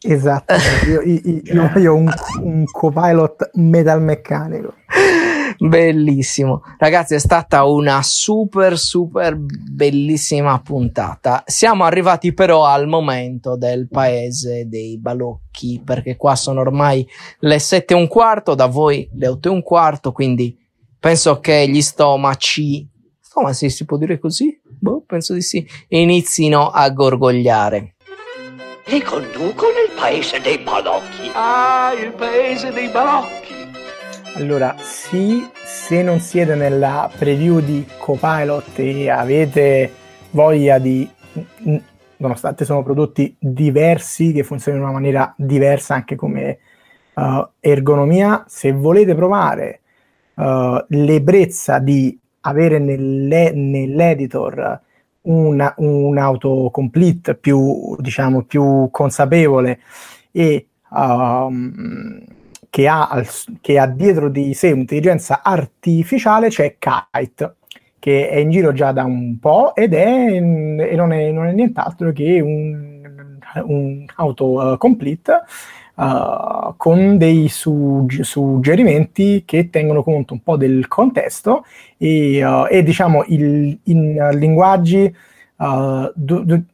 Esatto, io, io, io, io, ho un, un copilot metalmeccanico. Bellissimo. Ragazzi, è stata una super, super bellissima puntata. Siamo arrivati però al momento del paese dei balocchi, perché qua sono ormai le sette e un quarto, da voi le otto e un quarto, quindi penso che gli stomaci... Stoma, si può dire così? Boh, penso di sì. Inizino a gorgogliare. Li conduco nel paese dei balocchi. Ah, il paese dei balocchi allora, sì, se non siete nella preview di Copilot e avete voglia di, nonostante sono prodotti diversi che funzionano in una maniera diversa anche come uh, ergonomia, se volete provare uh, l'ebbrezza di avere nelle, nell'editor una, un autocomplete più, diciamo, più consapevole e um, che ha, al, che ha dietro di sé un'intelligenza artificiale c'è Kite, che è in giro già da un po' ed è, e non, è non è nient'altro che un, un auto uh, con dei sug- suggerimenti che tengono conto un po' del contesto e, uh, e diciamo il, in linguaggi dove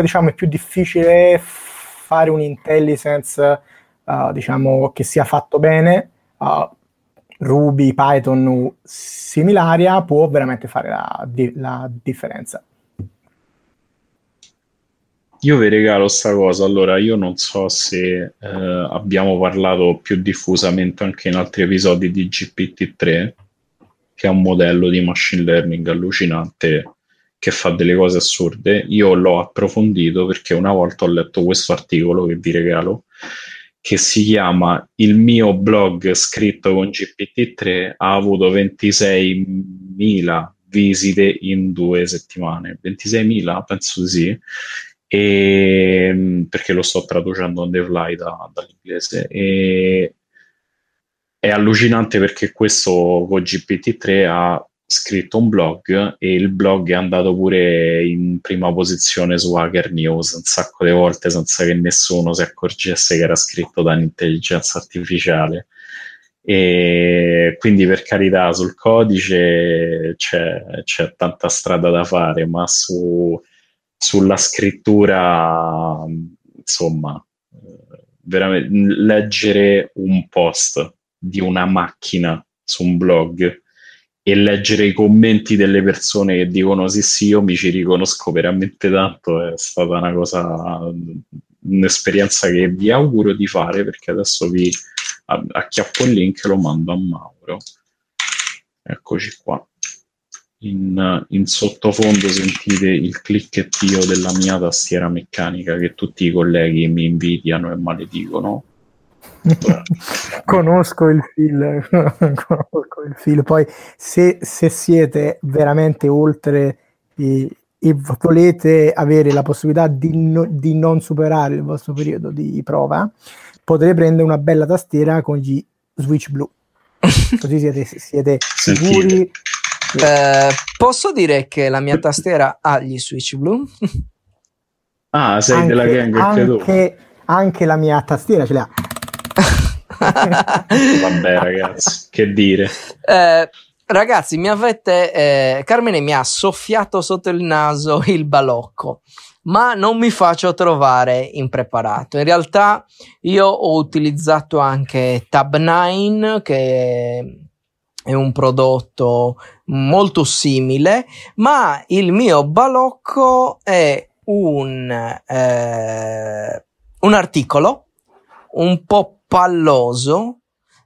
diciamo è più difficile fare un'intelligence uh, diciamo, che sia fatto bene, uh, Ruby, Python o similaria, ah, può veramente fare la, la differenza. Io vi regalo sta cosa, allora io non so se eh, abbiamo parlato più diffusamente anche in altri episodi di GPT-3, che è un modello di machine learning allucinante che fa delle cose assurde. Io l'ho approfondito perché una volta ho letto questo articolo che vi regalo, che si chiama Il mio blog scritto con GPT-3 ha avuto 26.000 visite in due settimane. 26.000? Penso di sì. E, mm, perché lo sto traducendo on the fly da, dall'inglese. E, è allucinante perché questo con GPT-3 ha scritto un blog e il blog è andato pure in prima posizione su Hacker News un sacco di volte senza che nessuno si accorgesse che era scritto da un'intelligenza artificiale. E quindi per carità sul codice c'è, c'è tanta strada da fare, ma su, sulla scrittura, insomma, veramente leggere un post di una macchina su un blog e leggere i commenti delle persone che dicono sì sì io mi ci riconosco veramente tanto è stata una cosa un'esperienza che vi auguro di fare perché adesso vi acchiappo il link e lo mando a Mauro eccoci qua in, in, sottofondo sentite il clicchettio della mia tastiera meccanica che tutti i colleghi mi invidiano e maledicono conosco il film, conosco il film. Poi se, se siete veramente oltre i, e volete avere la possibilità di, no, di, non superare il vostro periodo di prova, potete prendere una bella tastiera con gli switch blu. Così siete, siete sicuri. Eh, posso dire che la mia tastiera ha gli switch blu? Ah, sei anche, della gang, anche, anche la mia tastiera ce l'ha. Vabbè, ragazzi, che dire. Eh, ragazzi, mi avete. Eh, Carmine mi ha soffiato sotto il naso il balocco, ma non mi faccio trovare impreparato. In realtà, io ho utilizzato anche Tab9, che è un prodotto molto simile, ma il mio balocco è un, eh, un articolo un po' palloso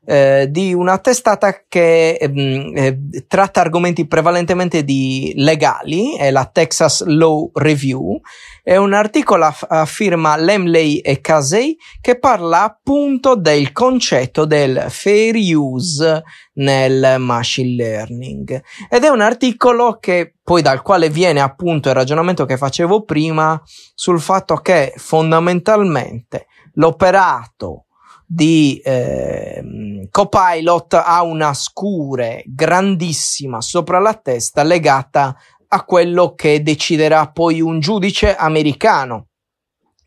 eh, di una testata che ehm, eh, tratta argomenti prevalentemente di legali, è la Texas Law Review, è un articolo a, a firma Lemley e Casey che parla appunto del concetto del fair use nel machine learning ed è un articolo che poi dal quale viene appunto il ragionamento che facevo prima sul fatto che fondamentalmente l'operato di eh, Copilot ha una scure grandissima sopra la testa legata a quello che deciderà poi un giudice americano,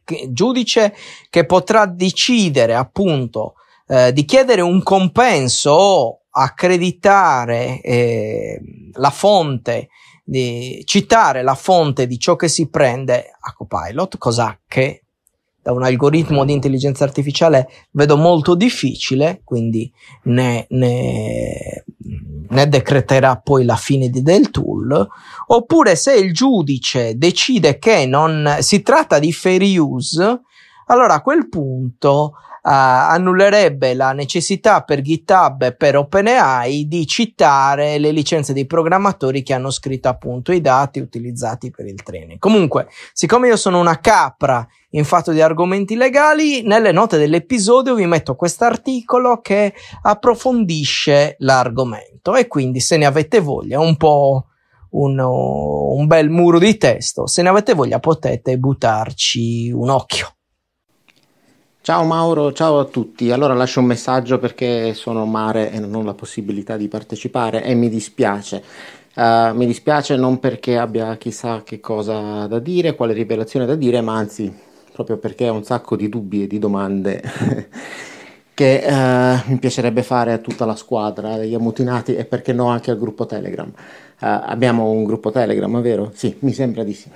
che, giudice che potrà decidere appunto eh, di chiedere un compenso o accreditare eh, la fonte di citare la fonte di ciò che si prende a Copilot, cosa che da un algoritmo di intelligenza artificiale vedo molto difficile, quindi ne, ne, ne decreterà poi la fine di, del tool, oppure se il giudice decide che non si tratta di fair use, allora a quel punto annullerebbe la necessità per GitHub e per OpenAI di citare le licenze dei programmatori che hanno scritto appunto i dati utilizzati per il training. Comunque, siccome io sono una capra in fatto di argomenti legali, nelle note dell'episodio vi metto questo articolo che approfondisce l'argomento e quindi se ne avete voglia, un po' un, un bel muro di testo, se ne avete voglia potete buttarci un occhio. Ciao Mauro, ciao a tutti. Allora lascio un messaggio perché sono mare e non ho la possibilità di partecipare e mi dispiace. Uh, mi dispiace non perché abbia chissà che cosa da dire, quale rivelazione da dire, ma anzi proprio perché ho un sacco di dubbi e di domande che uh, mi piacerebbe fare a tutta la squadra, degli ammutinati e perché no anche al gruppo Telegram. Uh, abbiamo un gruppo Telegram, vero? Sì, mi sembra di sì.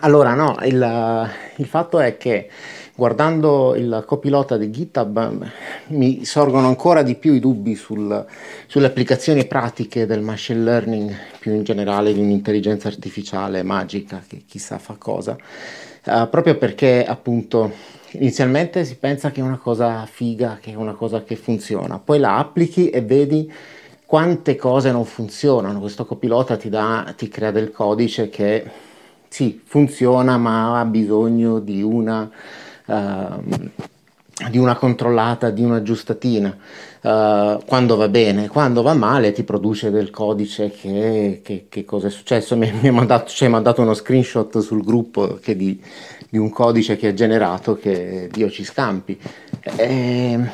Allora no, il, il fatto è che guardando il copilota di GitHub eh, mi sorgono ancora di più i dubbi sul, sulle applicazioni pratiche del machine learning, più in generale di un'intelligenza artificiale magica che chissà fa cosa, eh, proprio perché appunto inizialmente si pensa che è una cosa figa, che è una cosa che funziona, poi la applichi e vedi quante cose non funzionano, questo copilota ti, dà, ti crea del codice che sì, funziona ma ha bisogno di una Ehm, di una controllata, di una giustatina, uh, quando va bene, quando va male ti produce del codice che, che, che cosa è successo, mi, mi ha mandato, cioè, mandato, uno screenshot sul gruppo di, di, un codice che ha generato che Dio ci scampi. E, ehm,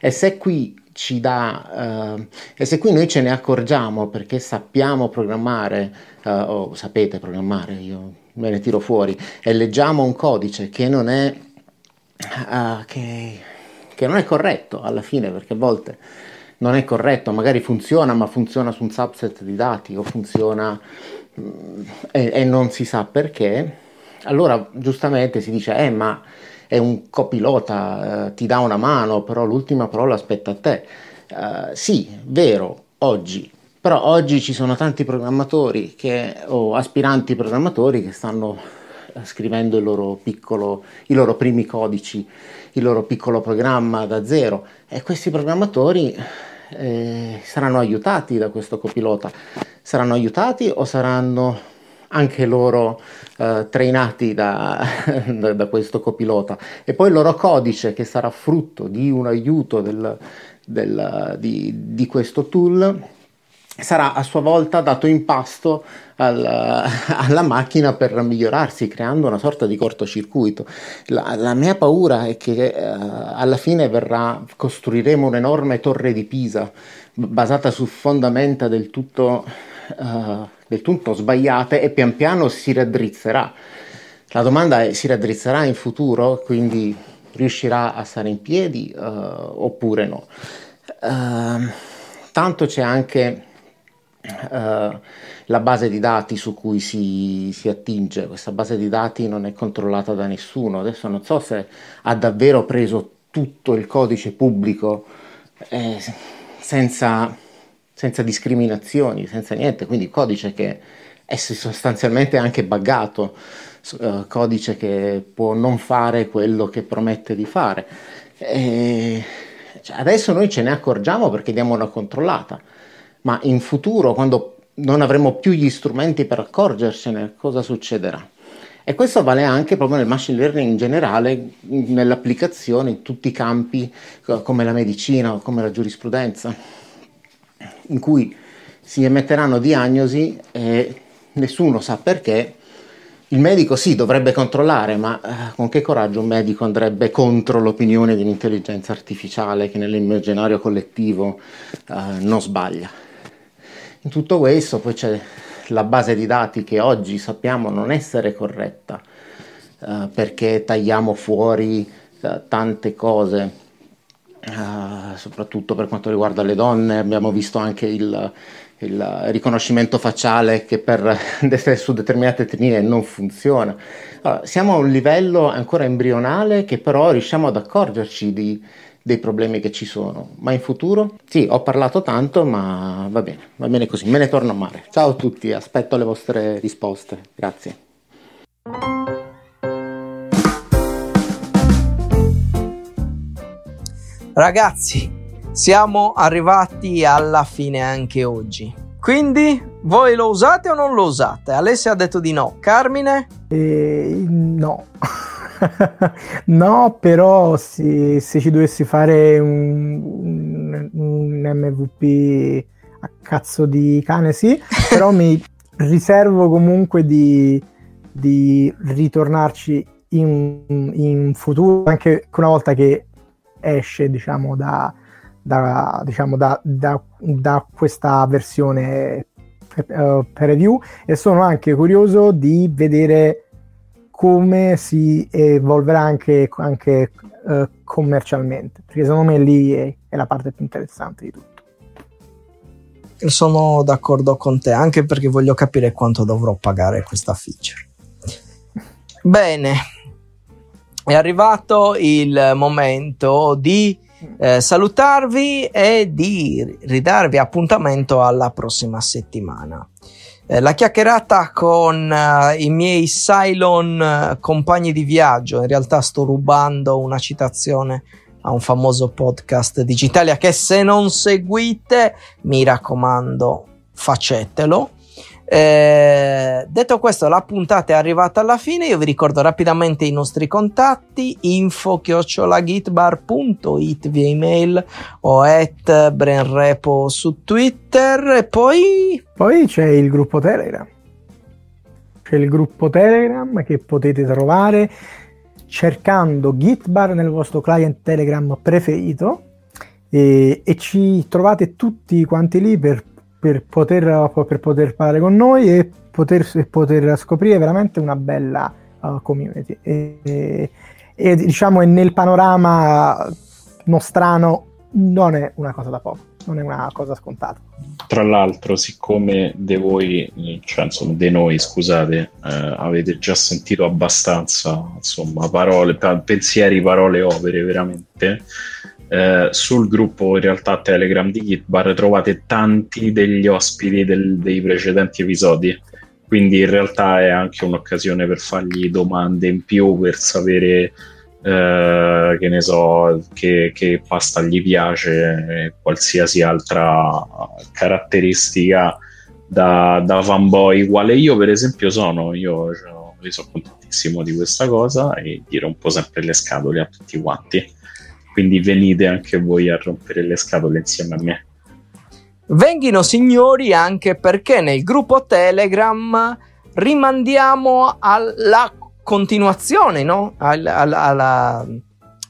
e se qui ci dà uh, e se qui noi ce ne accorgiamo perché sappiamo programmare uh, o sapete programmare io me ne tiro fuori, e leggiamo un codice che non è, uh, che, che non è corretto alla fine, perché a volte non è corretto, magari funziona, ma funziona su un subset di dati o funziona mh, mm, e, e, non si sa perché, allora giustamente si dice, eh ma è un copilota, eh, ti dà una mano, però l'ultima parola aspetta a te. Uh, sì, vero, oggi però oggi ci sono tanti programmatori che, o aspiranti programmatori che stanno eh, scrivendo il loro piccolo, i loro primi codici, il loro piccolo programma da zero e questi programmatori eh, saranno aiutati da questo copilota. Saranno aiutati o saranno anche loro eh, trainati da, da, da, questo copilota e poi il loro codice che sarà frutto di un aiuto del, del, di, di questo tool sarà a sua volta dato in pasto alla, alla macchina per migliorarsi, creando una sorta di cortocircuito. La, la mia paura è che eh, alla fine verrà, costruiremo un'enorme torre di Pisa basata su fondamenta del tutto, eh, del tutto sbagliate e pian piano si raddrizzerà. La domanda è si raddrizzerà in futuro, quindi riuscirà a stare in piedi eh, oppure no? Ehm, tanto c'è anche eh, la base di dati su cui si, si, attinge, questa base di dati non è controllata da nessuno. Adesso non so se ha davvero preso tutto il codice pubblico eh, senza, senza discriminazioni, senza niente, quindi codice che è sostanzialmente anche buggato, eh, codice che può non fare quello che promette di fare. E eh, cioè, adesso noi ce ne accorgiamo perché diamo una controllata ma in futuro, quando non avremo più gli strumenti per accorgersene, cosa succederà? E questo vale anche proprio nel machine learning in generale, nell'applicazione in tutti i campi come la medicina o come la giurisprudenza, in cui si emetteranno diagnosi e nessuno sa perché. Il medico sì dovrebbe controllare, ma eh, con che coraggio un medico andrebbe contro l'opinione dell'intelligenza artificiale che nell'immaginario collettivo eh, non sbaglia? In tutto questo poi c'è la base di dati che oggi sappiamo non essere corretta eh, perché tagliamo fuori eh, tante cose, eh, soprattutto per quanto riguarda le donne, abbiamo visto anche il, il riconoscimento facciale che per, su determinate etnie non funziona. Allora, siamo a un livello ancora embrionale che però riusciamo ad accorgerci di, dei problemi che ci sono. Ma in futuro? Sì, ho parlato tanto, ma va bene, va bene così, me ne torno a mare. Ciao a tutti, aspetto le vostre risposte. Grazie. Ragazzi, siamo arrivati alla fine anche oggi. Quindi voi lo usate o non lo usate? Alessia ha detto di no. Carmine? Eh, no. no, però se, se, ci dovessi fare un, un, un, MVP a cazzo di cane, sì, però mi riservo comunque di, di ritornarci in, in, futuro, anche una volta che esce, diciamo, da, da, diciamo, da, da questa versione per, eh, per review e sono anche curioso di vedere come si evolverà anche, anche eh, commercialmente, perché secondo me lì è, è, la parte più interessante di tutto. Sono d'accordo con te, anche perché voglio capire quanto dovrò pagare questa feature. Bene, è arrivato il momento di eh, salutarvi e di ridarvi appuntamento alla prossima settimana. Eh, la chiacchierata con uh, i miei Cylon uh, compagni di viaggio. In realtà sto rubando una citazione a un famoso podcast digitale che se non seguite, mi raccomando, facetelo. Eh, detto questo, la puntata è arrivata alla fine. Io vi ricordo rapidamente i nostri contatti: info-gitbar.it via email o at brainrepo su Twitter. E poi. Poi c'è il gruppo Telegram. C'è il gruppo Telegram che potete trovare cercando Gitbar nel vostro client Telegram preferito. E, e ci trovate tutti quanti lì per per poter, per poter parlare con noi e poter, poter scoprire veramente una bella uh, community. E, e, e, diciamo, nel panorama nostrano non è una cosa da poco, non è una cosa scontata. Tra l'altro, siccome de voi, cioè insomma, de noi, scusate, eh, avete già sentito abbastanza, insomma, parole, pensieri, parole, opere veramente eh, sul gruppo in realtà Telegram di Gitbar trovate tanti degli ospiti del, dei precedenti episodi, quindi in realtà è anche un'occasione per fargli domande in più, per sapere eh, che ne so, che, che pasta gli piace, eh, qualsiasi altra caratteristica da, da, fanboy, quale io per esempio sono, io, cioè, io sono contentissimo di questa cosa e giro rompo sempre le scatole a tutti quanti quindi venite anche voi a rompere le scatole insieme a me. Venghino signori anche perché nel gruppo Telegram rimandiamo alla continuazione no? all, all, alla,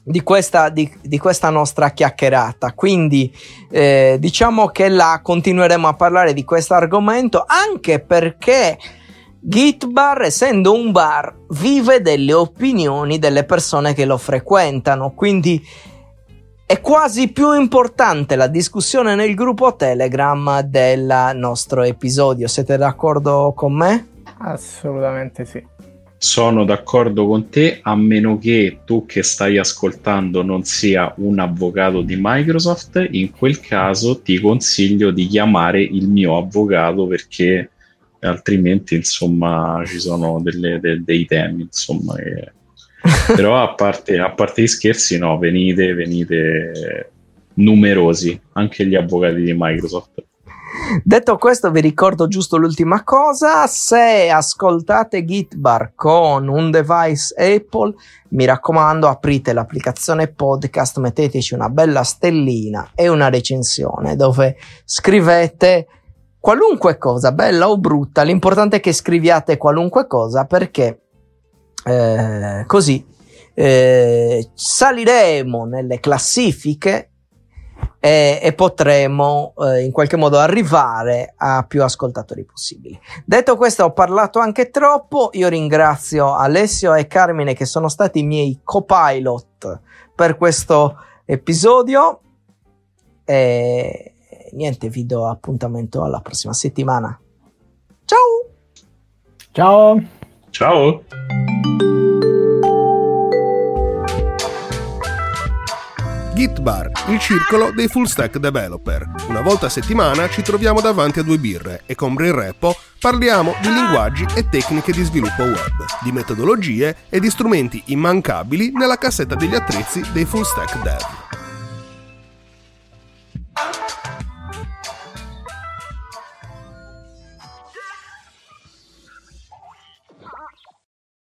di, questa, di, di, questa, nostra chiacchierata. Quindi eh, diciamo che la continueremo a parlare di questo argomento anche perché Gitbar, essendo un bar, vive delle opinioni delle persone che lo frequentano. Quindi è quasi più importante la discussione nel gruppo Telegram del nostro episodio. Siete d'accordo con me? Assolutamente sì. Sono d'accordo con te, a meno che tu che stai ascoltando non sia un avvocato di Microsoft, in quel caso ti consiglio di chiamare il mio avvocato perché altrimenti insomma ci sono delle, de, dei temi insomma, che però a parte, a parte gli scherzi no, venite, venite numerosi, anche gli avvocati di Microsoft. Detto questo, vi ricordo giusto l'ultima cosa: se ascoltate Gitbar con un device Apple, mi raccomando, aprite l'applicazione podcast, metteteci una bella stellina e una recensione dove scrivete qualunque cosa, bella o brutta. L'importante è che scriviate qualunque cosa perché eh, così eh, saliremo nelle classifiche e, e potremo eh, in qualche modo arrivare a più ascoltatori possibili. Detto questo, ho parlato anche troppo. Io ringrazio Alessio e Carmine che sono stati i miei co-pilot per questo episodio. E niente, vi do appuntamento alla prossima settimana. Ciao! Ciao! Ciao! Gitbar, il circolo dei full stack developer. Una volta a settimana ci troviamo davanti a due birre e con Brain Repo parliamo di linguaggi e tecniche di sviluppo web, di metodologie e di strumenti immancabili nella cassetta degli attrezzi dei full stack dev.